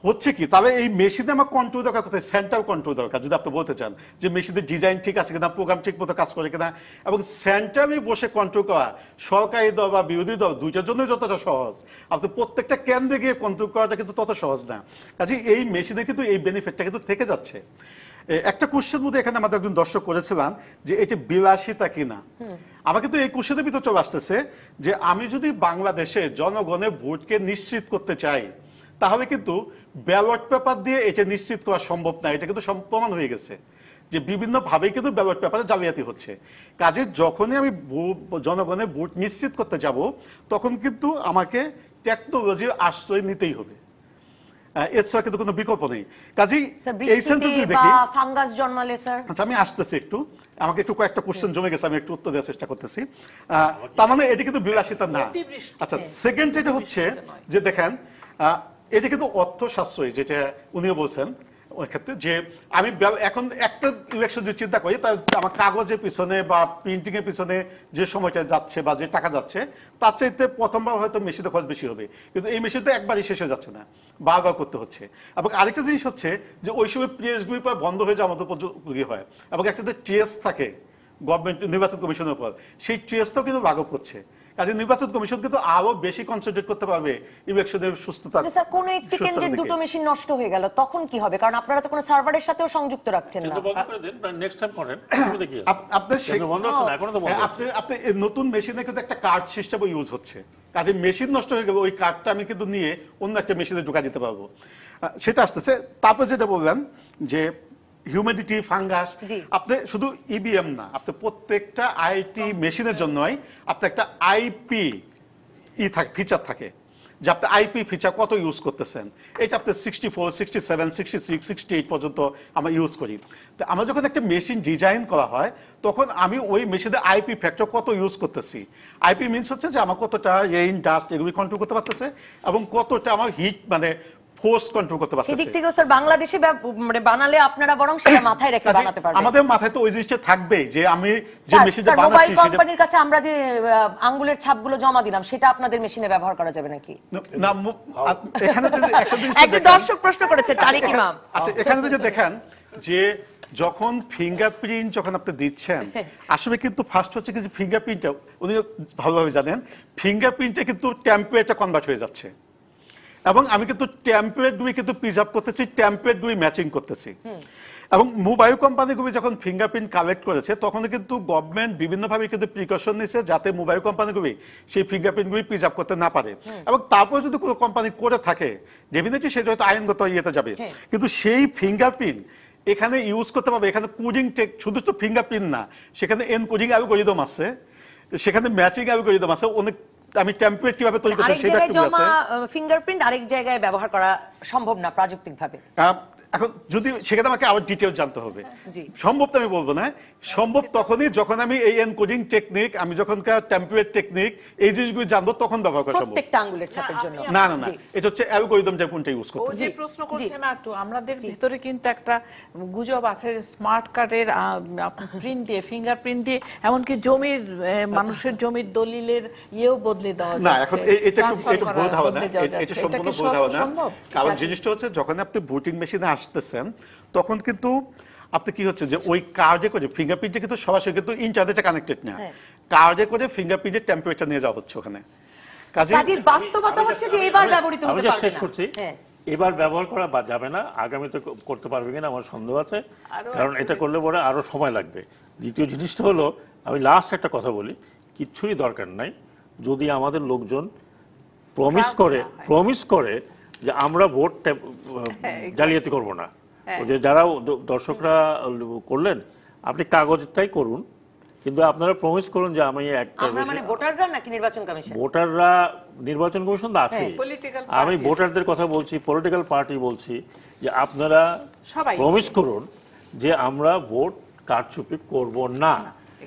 হচ্ছে কি তাহলে এই মেশিনে আমার কন্ট্রোল দরকার কোথায় সেন্ট্রাল কন্ট্রোল দরকার যদি আপনি বলতে চান যে মেশিনের ডিজাইন ঠিক আছে কিনা প্রোগ্রাম ঠিক মতো কাজ করে কিনা এবং সেন্ট্রালে বসে কন্ট্রোল করা সরকারি দল বা বিরোধী দল দুইটার জন্যই যতটা সহজ আপনি প্রত্যেকটা কেন্দ্রে গিয়ে কন্ট্রোল করাটা কিন্তু তত সহজ না কাজে এই মেশিনে কিন্তু এই বেনিফিটটা কিন্তু থেকে যাচ্ছে একটা কোশ্চেন মধ্যে এখানে আমাদের একজন দর্শক করেছিলাম যে এটা বিলাসিতা কিনা আমাকে তো এই কোশ্চেনের ভিতর চলে আসতেছে যে আমি যদি বাংলাদেশে জনগণের ভোটকে নিশ্চিত করতে চাই তাহলে কিন্তু ব্যালট পেপার দিয়ে এটা নিশ্চিত করা সম্ভব না এটা কিন্তু প্রমাণ হয়ে গেছে যে বিভিন্নভাবেই কিন্তু ব্যালট পেপারে জালিয়াতি হচ্ছে কাজে যখনই আমি জনগণের ভোট নিশ্চিত করতে যাব তখন কিন্তু আমাকে টেকনোলজির আশ্রয় নিতেই হবে এছাড়া কিন্তু কোনো বিকল্প নেই কাজেই এই সেন্সে দেখি ফাঙ্গাস জন্মালে স্যার আচ্ছা আমি আসতেছি একটু আমাকে একটু কয়েকটা কোশ্চেন জমে গেছে আমি একটু উত্তর দেওয়ার চেষ্টা করতেছি তার মানে এটি কিন্তু বিলাসিতা না আচ্ছা সেকেন্ড যেটা হচ্ছে যে দেখেন এটা কিন্তু অর্থ সাশ্রয়ী যেটা উনিও বলছেন ওই ক্ষেত্রে যে আমি এখন একটা ইলেকশন যদি চিন্তা করি তা আমার কাগজের পিছনে বা প্রিন্টিংয়ের পিছনে যে সময়টা যাচ্ছে বা যে টাকা যাচ্ছে তার চাইতে প্রথমবার হয়তো মেশিনে খরচ বেশি হবে কিন্তু এই মেশিনটা একবারই শেষ হয়ে যাচ্ছে না বারবার করতে হচ্ছে এবং আরেকটা জিনিস হচ্ছে যে ওই সময় প্রেসগুলি প্রায় বন্ধ হয়ে যাওয়া মতো উপযোগী হয় এবং একটা যে টেস্ট থাকে গভর্নমেন্ট নির্বাচন কমিশনের উপর সেই টেস্টটাও কিন্তু বাগব করছে কাজে নির্বাচন কমিশন কিন্তু আরো বেশি কনসেন্ট্রেট করতে পারবে ইলেকশনের সুস্থতা আচ্ছা, স্যার কোন একটি কেন্দ্রের দুটো মেশিন নষ্ট হয়ে গেল তখন কি হবে কারণ আপনারা তো কোনো সার্ভারের সাথেও সংযুক্ত রাখছেন না হ্যাঁ, আপনি আপনি নতুন মেশিনে কিন্তু একটা কার্ড সিস্টেম ইউজ হচ্ছে কাজে মেশিন নষ্ট হয়ে গেলে ওই কার্ডটা আমি কিন্তু নিয়ে অন্য একটা মেশিনে ঢুকা দিতে পারবো সেটা আসতেছে তারপরে যেটা বলবেন যে হিউমিডিটি ফাঙ্গাস আপনি শুধু ইবিএম e না আপনি প্রত্যেকটা আইটি মেশিনের জন্যই আপনি একটা আইপি ই থাকে ফিচার থাকে যে আপনি আইপি ফিচার কত ইউজ করতেছেন এটা আপনি sixty four sixty seven sixty six sixty eight পর্যন্ত আমরা ইউজ করি তো আমরা যখন একটা মেশিন ডিজাইন করা হয় তখন আমি ওই মেশিনে আইপি ফ্যাক্টর কত ইউজ করতেছি আইপি মিনস হচ্ছে যে আমার কতটা রেইন ডাস্ট এগুলি কন্ট্রোল করতে পারতেছে এবং কতটা আমার হিট মানে ফোর্স কন্ট্রোল করতে পারতেছে সেদিক থেকে স্যার বাংলাদেশে মানে বানালে আপনারা বরং সেটা [COUGHS] মাথায় রেখে বানাতে পারবেন আমাদের মাথায় তো ওই জিনিসটা থাকবে যে আমি যে মেশিনে বানাচ্ছি মোবাইল কোম্পানির কাছে আমরা যে আঙ্গুলের ছাপগুলো জমা দিলাম সেটা আপনাদের মেশিনে ব্যবহার করা যাবে নাকি না এখানে যদি একটা দর্শক প্রশ্ন করেছে তারিক ইমাম আচ্ছা এখানে যদি দেখেন যে যখন ফিঙ্গারপ্রিন্ট যখন আপনি দিচ্ছেন হ্যাঁ। আসলে কিন্তু ফার্স্ট হচ্ছে কিছু ফিঙ্গারপ্রিন্টটা উনি ভালোভাবে জানেন ফিঙ্গারপ্রিন্টটা কিন্তু টেম্পারেচার কনভার্ট হয়ে যাচ্ছে এবং আমি কিন্তু টেম্পলেট দুই কিন্তু প্রিজার্ভ করতেছি টেম্পলেট দুই ম্যাচিং করতেছি এবং মোবাইল কোম্পানিগুলি যখন ফিঙ্গারপ্রিন্ট কালেক্ট করেছে তখন কিন্তু গভর্নমেন্ট বিভিন্নভাবে কিন্তু প্রিকশন নিছে যাতে মোবাইল কোম্পানিগুলি সেই ফিঙ্গারপ্রিন্টগুলি প্রিজার্ভ করতে না পারে এবং তারপরে যদি কোনো কোম্পানি করে থাকে ডেফিনেটলি সেটা হয়তো আইনগত ইয়েতে যাবে হ্যাঁ। কিন্তু সেই ফিঙ্গারপ্রিন্ট এখানে ইউজ করতে পারবে এখানে কুডিং টেক শুধু তো ফিঙ্গারপ্রিন্ট না সেখানে এন কুডিং কোডিং অ্যালগোরিদম আছে সেখানে ম্যাচিং অ্যালগোরিদম আছে অনেক আমি টেমপ্লেট কিভাবে তৈরি করতে সেটা একটু আছে ফিঙ্গারপ্রিন্ট আরেক জায়গায় ব্যবহার করা সম্ভব না প্রাযুক্তিকভাবে এখন যদি সেটা আমাকে আবার ডিটেইল জানতে হবে সম্ভব তো আমি বলবো না সম্ভব তখনই যখন আমি এই এনকোডিং টেকনিক আমি যখনকার টেম্পুয়েট টেকনিক এই জিনিসগুলি জানবো তখন ব্যবহার করা সম্ভব প্রত্যেকটা আঙ্গুলের ছাপের জন্য না না না এটা হচ্ছে অ্যালগরিদম যে কোনটা ইউজ করতে যে প্রশ্ন করছেন একটু আমাদের ভিতরে কিন্তু একটা গুজব আছে স্মার্ট কার্ডের প্রিন্ট দিয়ে ফিঙ্গারপ্রিন্ট দিয়ে এমনকি জমির মানুষের জমির দলিলের ইয়েও বদলে দেওয়া না এখন এটা একটু এটা ভুল ধারণা এটা সম্পূর্ণ ভুল ধারণা কারণ জিনিসটা হচ্ছে যখন আপনি ভোটিং মেশিনে আসতেছেন তখন কিন্তু আপনি কি হচ্ছে যে ওই কার্ডে করে ফিঙ্গারপ্রিন্টে কিন্তু সরাসরি কিন্তু ইন্টারনেটে কানেক্টেড না হ্যাঁ। কার্ডে করে ফিঙ্গারপ্রিন্টের টেম্পারেচার নিয়ে যাওয়া হচ্ছে ওখানে কাজের বাস্তবতা হচ্ছে যে এবার ব্যবহৃত হতে পারবে শেষ করছি হ্যাঁ। এবার ব্যবহার করা যাবে না আগামীতে করতে পারবে কিনা আমার সন্দেহ আছে কারণ এটা করলে পরে আরো সময় লাগবে দ্বিতীয় জিনিসটা হলো আমি লাস্ট একটা কথা বলি কিচ্ছুরই দরকার নাই যদি আমাদের লোকজন প্রমিস করে প্রমিস করে যে আমরা ভোট হ্যাঁ, জালিয়াতি করব না হ্যাঁ। যারা দর্শকরা করলেন আপনি কাগজটাই করুন কিন্তু আপনারা প্রমিস করুন যে আমি একটা মানে ভোটাররা নাকি নির্বাচন কমিশন ভোটাররা নির্বাচন কমিশন তো হ্যাঁ, আছে আমি ভোটারদের কথা বলছি পলিটিক্যাল পার্টি বলছি যে আপনারা প্রমিস করুন যে আমরা ভোট কারচুপি করব না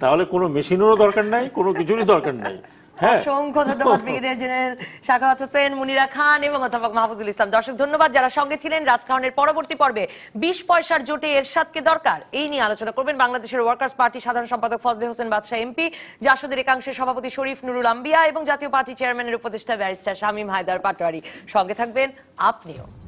তাহলে কোনো মেশিনেরও দরকার নাই কোনো কিছুরই দরকার নাই হ্যাঁ। অসংখ্য ধন্যবাদ [LAUGHS] ব্রিগেডিয়ার জেনারেল শাখাওয়াত হোসেন মুনিরা খান এবং অধ্যাপক মাহফুজুল ইসলাম দর্শক ধন্যবাদ যারা সঙ্গে ছিলেন রাজকাহনের পরবর্তী পর্বে বিশ পয়সার জোটে এরশাদকে দরকার এই নিয়ে আলোচনা করবেন বাংলাদেশের ওয়ার্কার্স পার্টি সাধারণ সম্পাদক ফজলে হোসেন বাদশাহ এমপি জাসদের একাংশের সভাপতি শরীফ নুরুল আম্বিয়া এবং জাতীয় পার্টি চেয়ারম্যানের উপদেষ্টা ব্যারিস্টার শামীম হায়দার পাটোয়ারি সঙ্গে থাকবেন আপনিও